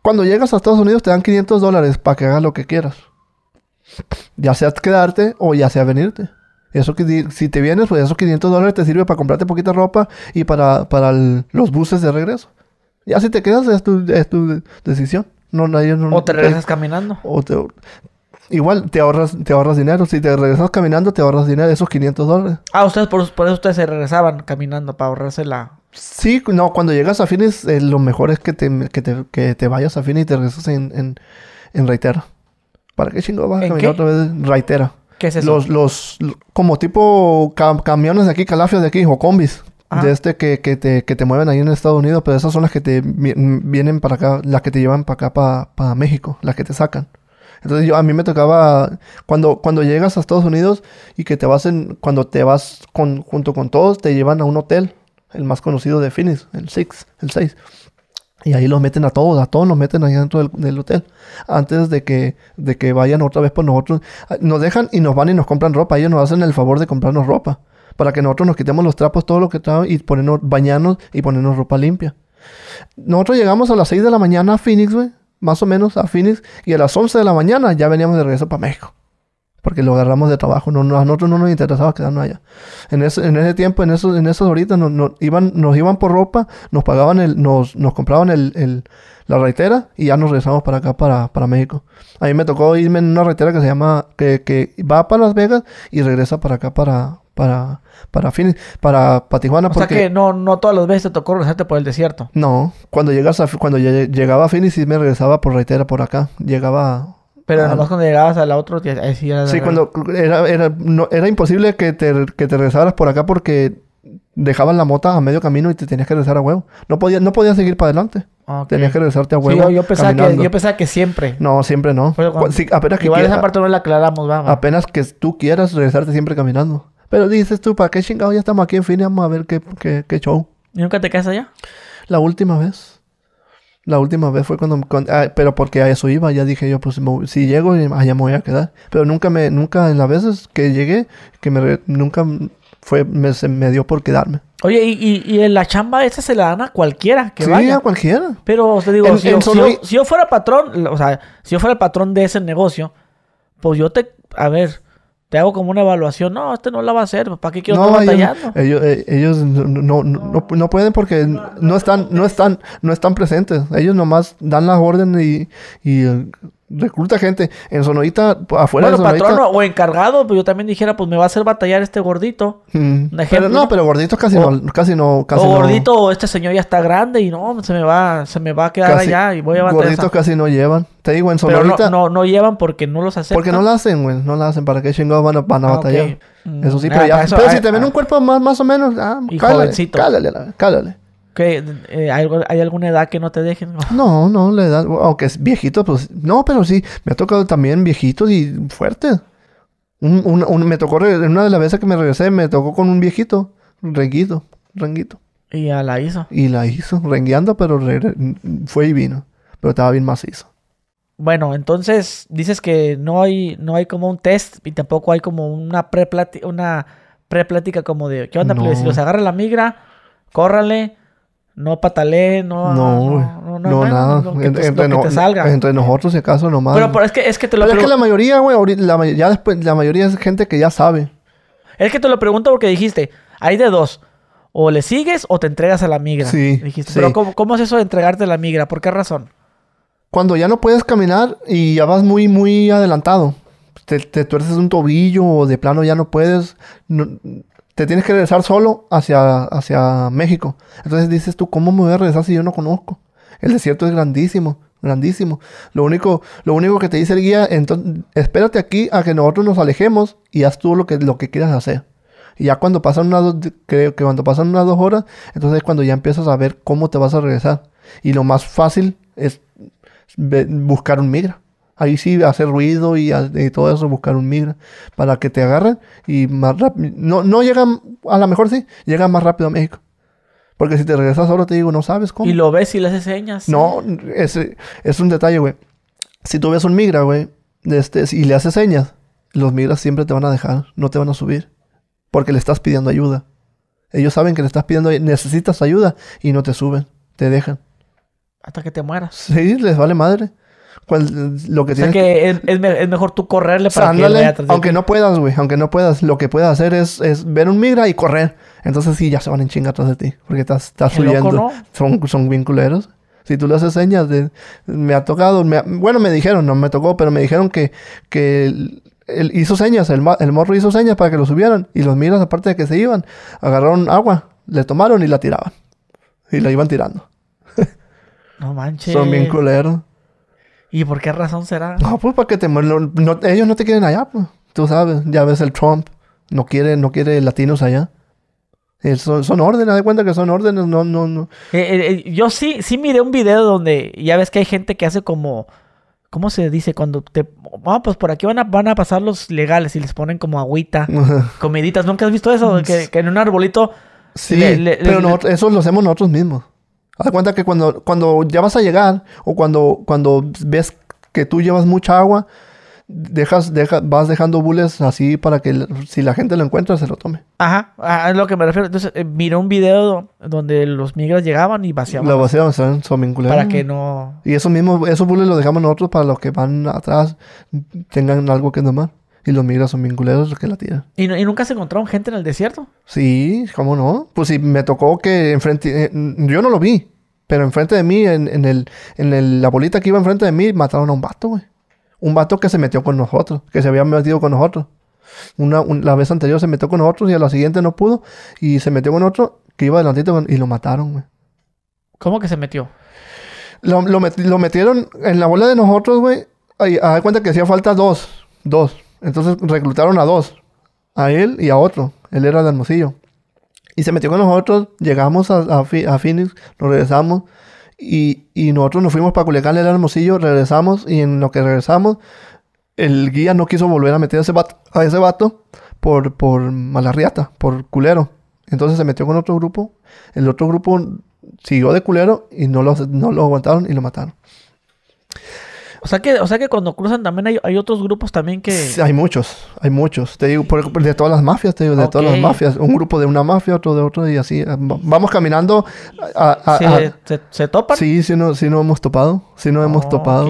cuando llegas a Estados Unidos te dan 500 dólares para que hagas lo que quieras. Ya sea quedarte o ya sea venirte. Eso que si te vienes, pues esos 500 dólares te sirve para comprarte poquita ropa y para, para los buses de regreso. Ya si te quedas, es tu, es tu decisión. No, o te regresas caminando. igual te ahorras, te ahorras dinero. Si te regresas caminando, te ahorras dinero, esos 500 dólares.
Ah, ustedes por, eso ustedes se regresaban caminando para ahorrarse la.
Sí, no, cuando llegas a fines, eh, lo mejor es que te, vayas a fines y te regresas en reitero. ¿Para qué chingo vas a caminar otra vez raitera? ¿Qué es Los, los, como tipo camiones de aquí, calafios de aquí, o combis. Ah. De este que, que, te, que te mueven ahí en Estados Unidos, pero esas son las que te vienen para acá, las que te llevan para acá, para, México, las que te sacan. Entonces yo, a mí me tocaba, cuando, cuando llegas a Estados Unidos y que te vas en, cuando te vas junto con todos, te llevan a un hotel, el más conocido de Phoenix, el Six, el 6. Y ahí los meten a todos, a todos los meten ahí dentro del, hotel. Antes de que, de que vayan otra vez por pues nosotros. Ah, nos dejan y nos van y nos compran ropa. Ellos nos hacen el favor de comprarnos ropa. Para que nosotros nos quitemos los trapos, todo lo que traemos y ponernos, bañarnos y ponernos ropa limpia. Nosotros llegamos a las 6 de la mañana a Phoenix, Más o menos a Phoenix. Y a las 11 de la mañana ya veníamos de regreso para México porque lo agarramos de trabajo. No, a nosotros no nos interesaba quedarnos allá. En ese, en ese tiempo, en esos, en esos ahorita, nos iban, nos iban por ropa, nos pagaban el, nos, nos compraban el, el, la reitera. y ya nos regresamos para acá, para, para México. A mí me tocó irme en una reitera que se llama, que, que va para Las Vegas y regresa para acá, para, para, para Phoenix, para, para Tijuana. O sea que
no, no todas las veces te tocó regresarte por el desierto.
No, cuando, llegas cuando llegaba a Phoenix y me regresaba por reitera por acá. Llegaba
pero además cuando llegabas al otro, otra... sí era... cuando
era, imposible que te, regresaras por acá porque dejaban la mota a medio camino y te tenías que regresar a huevo. No podías no seguir para adelante. Ah, tenías que regresarte a huevo. yo, pensaba que, siempre. No, siempre no. apenas que igual esa parte no la aclaramos, Apenas que tú quieras regresarte siempre caminando. Pero dices tú, ¿para qué chingado ya estamos aquí en fin? Vamos a ver qué, qué show.
¿Y nunca te quedas allá? La última vez.
La última vez fue cuando, ah, pero porque a eso iba, ya dije yo, pues si llego, allá me voy a quedar. Pero nunca me, nunca en las veces que llegué, que me, nunca fue, me, se me dio por quedarme.
Oye, y, y, y en la chamba esa se la dan a cualquiera que sí, vaya. a
cualquiera. Pero, o sea, digo, si, yo,
si yo fuera patrón, o sea, si yo fuera el patrón de ese negocio, pues yo te, a ver, te hago como una evaluación. No, este no la va a hacer. ¿Para qué quiero no, estar batallando? Ellos,
eh, ellos, no, no, no, no, pueden porque no están, no están, no están presentes. Ellos nomás dan las órdenes y reculta gente. En Sonorita, afuera bueno, de Sonorita. patrono
o encargado, pues yo también dijera, pues me va a hacer batallar este gordito.
Pero, no, pero gordito casi no, casi no, casi o gordito,
este señor ya está grande y no, se me va, se me va a quedar allá y voy a batallar. Gorditos
casi no llevan. Te digo, en Sonorita. Pero
no, no, llevan porque no los aceptan. Porque no lo hacen,
güey. No lo hacen. ¿Para qué chingados van a, batallar? Mm, eso sí, ah, pero ya. pero si te ven
ah. un cuerpo más, más o menos, ah, Cálale, cálale. Eh, ¿hay, alguna edad que no te dejen?
No, no, la edad, aunque es viejito, pues no, pero sí, me ha tocado también viejitos y fuerte. Un, me tocó, una de las veces que me regresé, me tocó con un viejito, renguito, renguito. ¿Y ya la hizo? Y la hizo, rengueando, pero fue y vino, pero estaba bien macizo.
Bueno, entonces dices que no hay, no hay como un test y tampoco hay como una pre una preplática como de, ¿qué onda? Pues? No. Si los agarra la migra, córrale, no patalé, ah, no... No, no, nada. entre,
nosotros, si acaso, nomás. Pero, pero
es que, es que te lo... es que la mayoría, güey,
la, después, la mayoría es gente que ya sabe.
Es que te lo pregunto porque dijiste, hay de dos. O le sigues o te entregas a la migra. Sí. Dijiste. Pero ¿cómo, es eso de entregarte a la migra? ¿Por qué razón? Cuando ya no puedes caminar y ya vas muy, muy adelantado.
Te, te tuerces un tobillo o de plano ya no puedes. No, te tienes que regresar solo hacia, hacia México. Entonces dices tú, ¿cómo me voy a regresar si yo no conozco? El desierto es grandísimo, grandísimo. Lo único, lo único que te dice el guía, entonces, espérate aquí a que nosotros nos alejemos y haz tú lo que, lo que quieras hacer. Y ya cuando pasan unas creo que cuando pasan unas dos horas, entonces es cuando ya empiezas a ver cómo te vas a regresar. Y lo más fácil es buscar un migra ahí sí hacer ruido y, todo eso, buscar un migra para que te agarren y más rápido. No, no llegan, a lo mejor sí, llegan más rápido a México. Porque si te regresas ahora te digo, no sabes cómo. Y
lo ves y le haces señas. No,
es, es un detalle, güey. Si tú ves un migra, güey, este, y le haces señas, los migras siempre te van a dejar, no te van a subir. Porque le estás pidiendo ayuda. Ellos saben que le estás pidiendo, necesitas ayuda y no te suben, te dejan.
Hasta que te mueras.
Sí, les vale madre lo que o
que, Es, mejor tú correrle para que
Aunque no puedas, güey, aunque no puedas, lo que puedes hacer es, ver un migra y correr. Entonces sí, ya se van en chinga atrás de ti, porque estás, estás huyendo. Son, son bien culeros. Si tú le haces señas de... Me ha tocado... bueno, me dijeron, no me tocó, pero me dijeron que... que hizo señas, el, morro hizo señas para que lo subieran. Y los migras, aparte de que se iban, agarraron agua, le tomaron y la tiraban. Y la iban tirando. No manches. Son bien
culeros. ¿Y por qué razón será?
No, pues para que te... ellos no te quieren allá, pues. Tú sabes, ya ves el Trump. No quiere, no quiere latinos allá.
Eh, son, son, órdenes, de cuenta que son órdenes, no, no, no. Eh, eh, yo sí, sí miré un video donde ya ves que hay gente que hace como, ¿cómo se dice? Cuando te, ah pues por aquí van a, van a pasar los legales y les ponen como agüita, [LAUGHS] comiditas. ¿Nunca has visto eso? Que, en un arbolito. Sí, pero no,
eso lo hacemos nosotros mismos. Haz cuenta que cuando, cuando ya vas a llegar o cuando, cuando ves que tú llevas mucha agua, dejas, deja, vas dejando bules así para que si la gente lo encuentra se lo tome.
Ajá, es lo que me refiero. Entonces, eh, miré un video donde los migras llegaban y vaciaban. Lo vaciaban,
son, son Para que no... Y esos mismo, esos bules los dejamos nosotros para los que van atrás tengan algo que tomar. Y los migras son vinculeros que la tiran.
¿Y, nunca se encontraron gente en el desierto?
Sí, ¿cómo no? Pues sí, me tocó que enfrente... Eh, yo no lo vi. Pero enfrente de mí, en, el, en la bolita que iba enfrente de mí, mataron a un vato, güey. Un vato que se metió con nosotros, que se había metido con nosotros. Una, la vez anterior se metió con nosotros y a la siguiente no pudo. Y se metió con otro que iba adelantito y lo mataron, güey.
¿Cómo que se metió?
Lo, metieron en la bola de nosotros, güey. A cuenta que hacía falta dos. Dos. Entonces reclutaron a dos. A él y a otro. Él era el Hermosillo. Y se metió con nosotros, llegamos a, a, Phoenix, nos regresamos y, nosotros nos fuimos para Culiacán, el Hermosillo, regresamos y en lo que regresamos, el guía no quiso volver a meter a ese vato, por, por malarriata, por culero. Entonces se metió con otro grupo, el otro grupo siguió de culero y no lo, no lo aguantaron y lo
mataron. O sea que, o sea que cuando cruzan también hay, otros grupos también que.
hay muchos, hay muchos. Te digo, por, de todas las mafias, te digo, de todas las mafias. Un grupo de una mafia, otro de otro, y así. Eh, vamos caminando a. Eh, ¿Se, topan? Sí, sí, no, no hemos topado. Sí no hemos topado.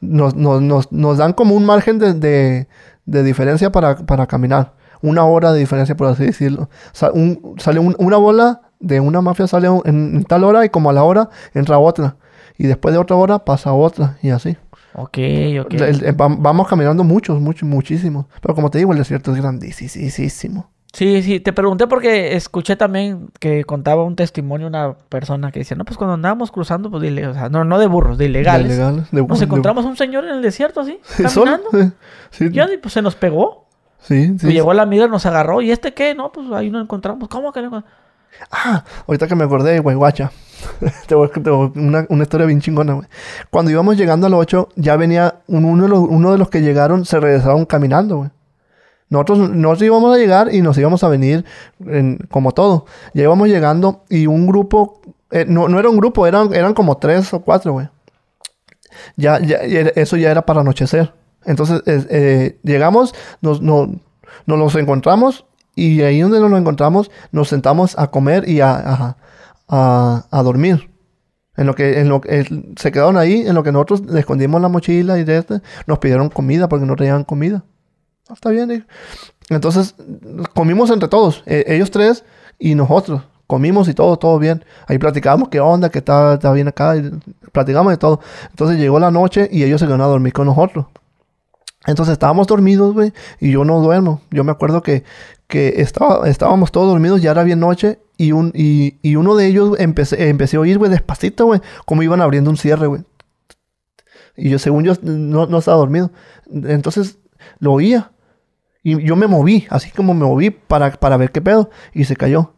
Nos, dan como un margen de, diferencia para, caminar. Una hora de diferencia, por así decirlo. sale una bola de una mafia, sale en, tal hora y como a la hora entra otra. Y después de otra hora pasa otra y así.
Ok, ok.
vamos caminando muchos, muchos, muchísimos. Pero como te digo, el desierto es grandísimo.
Sí, sí, te pregunté porque escuché también que contaba un testimonio una persona que decía, no, pues cuando andábamos cruzando, pues dile, no, no de burros, de ilegales. De ilegales nos encontramos un señor en el desierto así, [LAUGHS] caminando. [LAUGHS] Sí, Y pues se nos pegó. Sí, sí. Y llegó la mira, nos agarró. ¿Y este qué? No, pues ahí nos encontramos. ¿Cómo que no?
Ah, ahorita que me acordé, de guayguacha. [LAUGHS] te voy una, una historia bien chingona, Cuando íbamos llegando a los 8, ya venía uno de los, uno de los que llegaron, se regresaron caminando, Nosotros, nos íbamos a llegar y nos íbamos a venir como todo. Ya íbamos llegando y un grupo, eh, no, no, era un grupo, eran, eran como tres o cuatro, güey. Ya, eso ya era para anochecer. Entonces eh, llegamos, nos, nos, los encontramos y ahí donde nos encontramos nos sentamos a comer y a a, dormir. En lo que, en lo que eh, se quedaron ahí, en lo que nosotros le escondimos la mochila y de este, nos pidieron comida porque no traían comida. Ah, está bien, Entonces, comimos entre todos, e, ellos tres y nosotros. Comimos y todo, todo bien. Ahí platicábamos qué onda, ...qué está, está bien acá, y platicamos de todo. Entonces llegó la noche y ellos se quedaron a dormir con nosotros. Entonces estábamos dormidos, güey, y yo no duermo. Yo me acuerdo que, que estaba, estábamos todos dormidos, ya era bien noche, y, y, uno de ellos empecé, empecé a oír, güey, despacito, güey, cómo iban abriendo un cierre, güey. Y yo, según yo, no, no estaba dormido. Entonces lo oía. Y yo me moví, así como me moví para, para ver qué pedo. Y se cayó.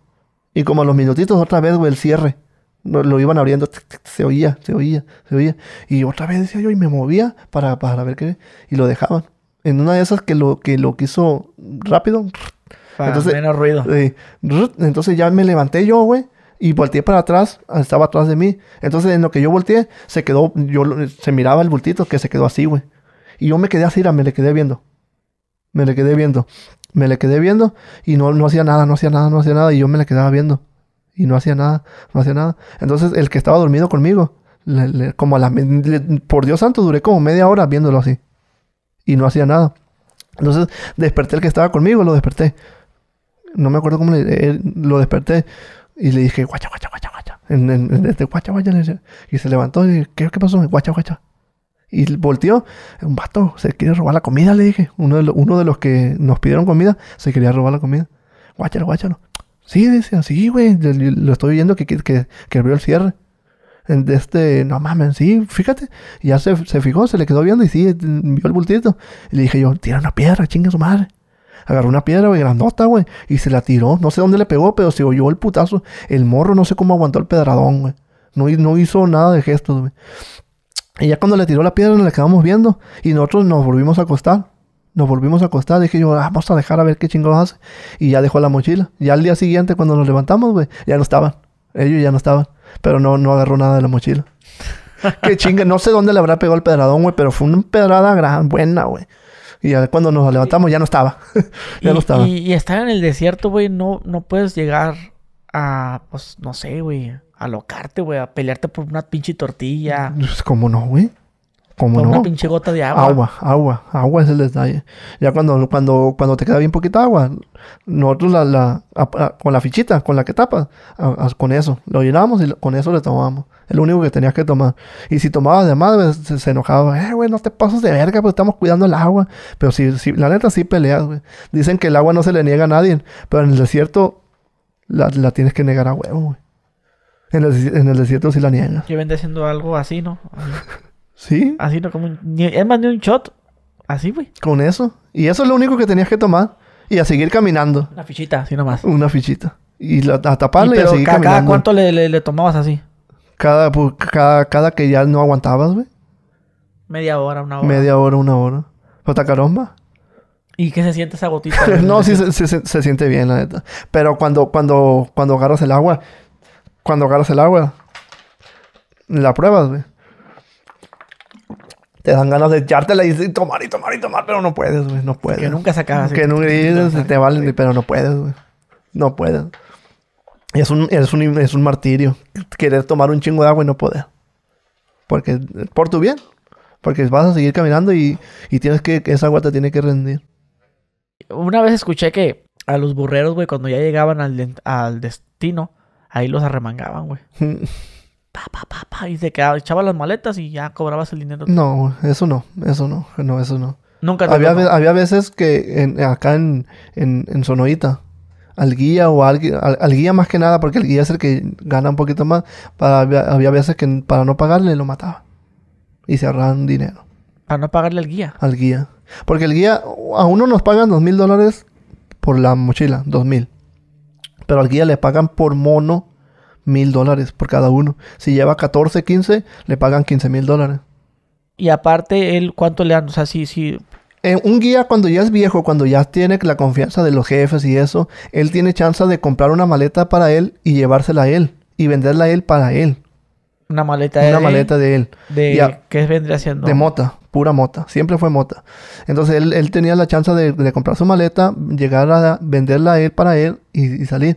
Y como a los minutitos, otra vez, güey, el cierre. Lo, lo iban abriendo, se oía, se oía, se oía. Y otra vez decía yo, y me movía para, para ver qué. Y lo dejaban. En una de esas que lo que lo quiso rápido, entonces, menos ruido. entonces ya me levanté yo, güey. Y volteé para atrás, estaba atrás de mí. Entonces, en lo que yo volteé, se quedó, yo, se miraba el bultito que se quedó así, güey. Y yo me quedé así, me le quedé viendo. Me le quedé viendo. Me le quedé viendo y no, no hacía nada, no hacía nada, no hacía nada. Y yo me le quedaba viendo. Y no hacía nada, no hacía nada. Entonces, el que estaba dormido conmigo, como a la... por Dios santo, duré como media hora viéndolo así. Y no hacía nada. Entonces, desperté el que estaba conmigo, lo desperté no me acuerdo cómo le, eh, lo desperté y le dije, guacha, guacha, guacha, guacha. En, este guacha, guacha. Y se levantó y dije, ¿qué, qué pasó? Guacha, guacha. Y volteó, un vato se quiere robar la comida, le dije. Uno de, los, que nos pidieron comida se quería robar la comida. guacha no Sí, decía, sí, güey, lo estoy viendo que, que, que, abrió el cierre en este, no mames, sí, fíjate. Y ya se, se, fijó, se le quedó viendo y sí, vio el bultito. Y le dije yo, tira una piedra, chinga su madre agarró una piedra, güey, grandota, güey, y se la tiró. No sé dónde le pegó, pero se oyó el putazo. El morro no sé cómo aguantó el pedradón, güey. No, hizo nada de gestos, güey. Y ya cuando le tiró la piedra, nos la quedamos viendo. Y nosotros nos volvimos a acostar. Nos volvimos a acostar. Dije yo, ah, vamos a dejar a ver qué chingados hace. Y ya dejó la mochila. Ya al día siguiente, cuando nos levantamos, güey, ya no estaban. Ellos ya no estaban. Pero no, no agarró nada de la mochila. [LAUGHS] qué chinga. No sé dónde le habrá pegado el pedradón, güey, pero fue una pedrada gran, buena, güey. Y ya cuando nos levantamos ya no estaba. [LAUGHS] ya no estaba.
Y, estar en el desierto, güey, no, no puedes llegar a, pues, no sé, güey, a locarte, güey, a pelearte por una pinche tortilla.
Pues, ¿Cómo no, güey? Como no? Una pinche gota de agua. Agua, agua, agua es el detalle. Ya cuando, cuando, cuando te queda bien poquita agua, nosotros la, con la fichita, con la que tapas, con eso, lo llenamos y con eso le tomamos. Es lo único que tenías que tomar. Y si tomabas de más, pues, se, enojaba. Eh, güey, no te pasas de verga, pues estamos cuidando el agua. Pero si, si la neta sí peleas, güey. Dicen que el agua no se le niega a nadie, pero en el desierto la, la tienes que negar a huevo, güey. En el, desierto sí la niegas.
Que vende siendo algo así, ¿no? [LAUGHS]
Sí. Así no, como un, es más de un shot. Así, güey. Con eso. Y eso es lo único que tenías que tomar. Y a seguir caminando. Una fichita, así nomás. Una fichita. Y a taparla y, a seguir caminando. ¿Cada cuánto
le, tomabas así?
Cada, pues, cada, cada que ya no aguantabas, güey.
Media hora, una hora. Media
hora, una hora. Jota caromba?
¿Y qué se siente esa gotita? [LAUGHS] no, sí, se,
se, siente bien, la neta. Pero cuando, cuando, cuando agarras el agua, cuando agarras el agua, la pruebas, güey te dan ganas de echártela y tomar y tomar y tomar, pero no puedes, güey, no puedes. Que nunca se Que nunca se te valen, pero no puedes, güey. No puedes. Y es un, es un, martirio. Querer tomar un chingo de agua y no poder. Porque, por tu bien. Porque vas a seguir caminando y, y tienes que, esa agua te tiene que rendir.
Una vez escuché que a los burreros, güey, cuando ya llegaban al, al destino, ahí los arremangaban, güey. [LAUGHS] y de que echabas las maletas y ya cobrabas el dinero. No,
eso no, eso no, no, eso no. Nunca había, había veces que acá en, en, al guía o al, al, guía más que nada, porque el guía es el que gana un poquito más, había, veces que para no pagarle lo mataba. Y se ahorraban dinero.
¿Para no pagarle al guía? Al guía. Porque el guía, a
uno nos pagan dos mil dólares por la mochila, dos mil. Pero al guía le pagan por mono mil dólares por cada uno. Si lleva 14, 15, le pagan 15
mil dólares. Y aparte, él ¿cuánto le dan? O sea, si... Eh, un guía cuando ya
es viejo, cuando ya tiene la confianza de los jefes y eso, él tiene chance de comprar una maleta para él y llevársela a él y venderla a él para él.
Una maleta de él. Una maleta de
él. De,
¿Qué vendría siendo? De mota,
pura mota. Siempre fue mota. Entonces él, tenía la chance de, comprar su maleta, llegar a venderla a él para él y salir.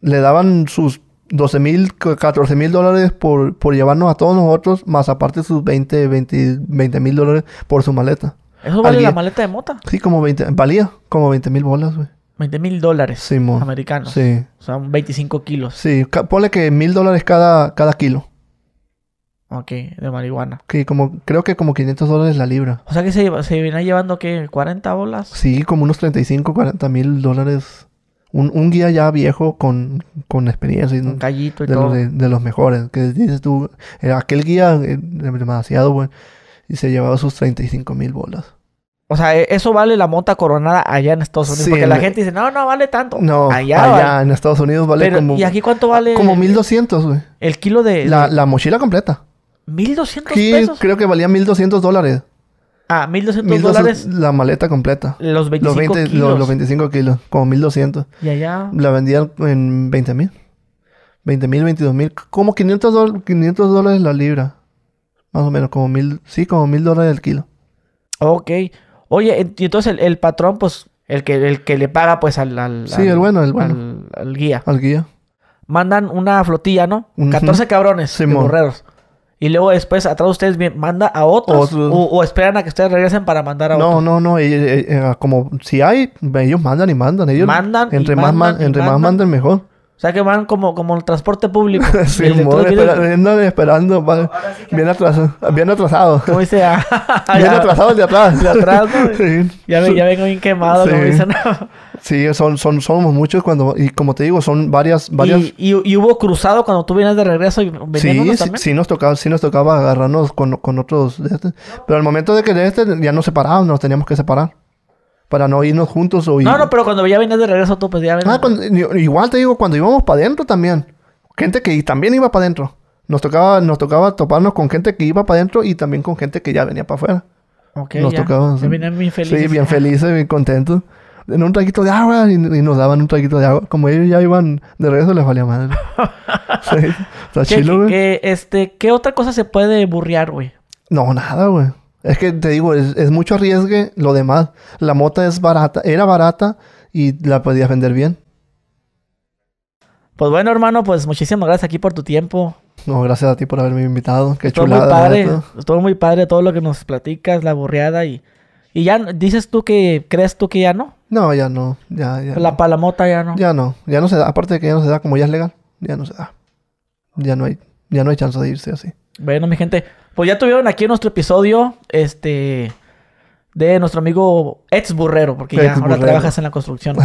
Le daban sus 12 mil, 14 mil dólares por, por llevarnos a todos nosotros, más aparte sus 20, 20 mil dólares por su maleta.
¿Eso vale la maleta de mota?
Sí, como 20, valía como 20 mil bolas, güey.
20 mil dólares
americanos. Sí. O sea, 25 kilos. Sí, ponle que mil dólares cada, cada kilo.
Ok, de marihuana.
Sí, como, creo que como 500 dólares la libra.
O sea que se, se viene llevando, ¿qué? ¿40 bolas?
Sí, como unos 35, 40 mil dólares un, guía ya viejo con, con experiencia. Un gallito y de, Los, de, los mejores. Que dices tú, eh, aquel guía era eh, demasiado bueno. Y se llevaba sus 35 mil bolas.
O sea, e, eso vale la monta coronada allá en Estados Unidos. porque la gente dice, no, no vale tanto. No, allá, allá
en Estados Unidos vale como. ¿Y aquí
cuánto vale? Como
1200, güey.
El kilo de.
La, mochila completa. 1200 pesos. Sí, creo que valía 1200 dólares.
Ah, 1200 dólares.
La maleta completa. Los 25 los kilos. Los, 25 kilos, como 1200. Y allá. La vendían en 20 mil. 20 mil, 22 mil. Como 500, dólares la libra. Más o menos, como mil. Sí, como mil dólares el kilo.
Ok. Oye, y entonces el, patrón, pues, el que, el que le paga, pues, al. al sí, el bueno, el bueno. Al, guía. Al guía. Mandan una flotilla, ¿no? 14 cabrones sí, de y luego después, atrás de ustedes, manda a otros. O, esperan a que ustedes regresen para mandar a otros. No,
no, no. Ah, como si hay, ellos mandan y mandan. Ellos mandan. Entre, más, entre más mandan, mejor.
O sea que van como, como el transporte público. [LAUGHS] sí, esperando, bien,
atrasados. bien atrasado. dice? Ah,
[LAUGHS] bien atrasado el de atrás. De atrás, [LAUGHS] ya, vengo bien quemado, sí. como dicen.
Sí, son, son, somos muchos cuando, y como te digo, son varias,
varias. Y, y, hubo cruzado cuando tú vienes de regreso y sí, sí, sí,
nos tocaba, sí nos tocaba agarrarnos con, con otros de este. Pero al momento de que de este ya nos separábamos, nos teníamos que separar para no irnos juntos o ir... No, no,
pero cuando ya venías de regreso tú, pues ya ah,
igual te digo, cuando íbamos para adentro también. Gente que también iba para adentro. Nos tocaba, nos tocaba toparnos con gente que iba para adentro y también con gente que ya venía para afuera.
Ok, nos ya. Tocaba, sí. bien felices. Sí, bien
felices, bien contentos. En un traguito de agua y, nos daban un traguito de agua. Como ellos ya iban de regreso, les valía madre. [LAUGHS] sí, ¿Qué,
güey. este, ¿Qué otra cosa se puede burrear, güey?
No, nada, güey. Es que te digo, es, mucho arriesgue lo demás. La mota es barata, era barata y la podías vender bien.
Pues bueno, hermano, pues muchísimas gracias aquí por tu tiempo.
No, gracias a ti por haberme invitado. Qué chulada. Muy padre,
estuvo muy padre todo lo que nos platicas, la borreada y... Y ya, dices tú que, ¿crees tú que ya no?
No, ya no, ya, ya La
palamota ya no. Ya
no, ya no se da, aparte de que ya no se da, como ya es legal, ya no se da. Ya no hay, ya no hay chance de irse así.
Bueno, mi gente, pues ya tuvieron aquí nuestro episodio, este, de nuestro amigo ex burrero, porque ya ahora trabajas en la construcción.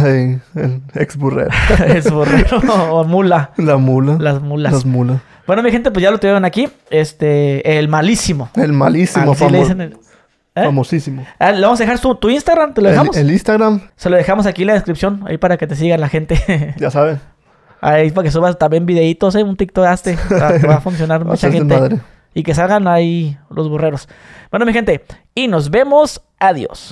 ex burrero. [LAUGHS] ex burrero o mula. La mula. Las mulas. Las mulas. Bueno, mi gente, pues ya lo tuvieron aquí, este, el malísimo. El malísimo, Así le el... ¿Eh? Famosísimo. Ah, le vamos a dejar su, tu Instagram, ¿te lo dejamos? el, Instagram. Se lo dejamos aquí en la descripción, ahí para que te sigan la gente. [LAUGHS] ya saben. Ahí para que subas también videitos, ¿eh? Un TikTok haste. Va a funcionar [LAUGHS] mucha gente. Y que salgan ahí los burreros. Bueno, mi gente. Y nos vemos. Adiós.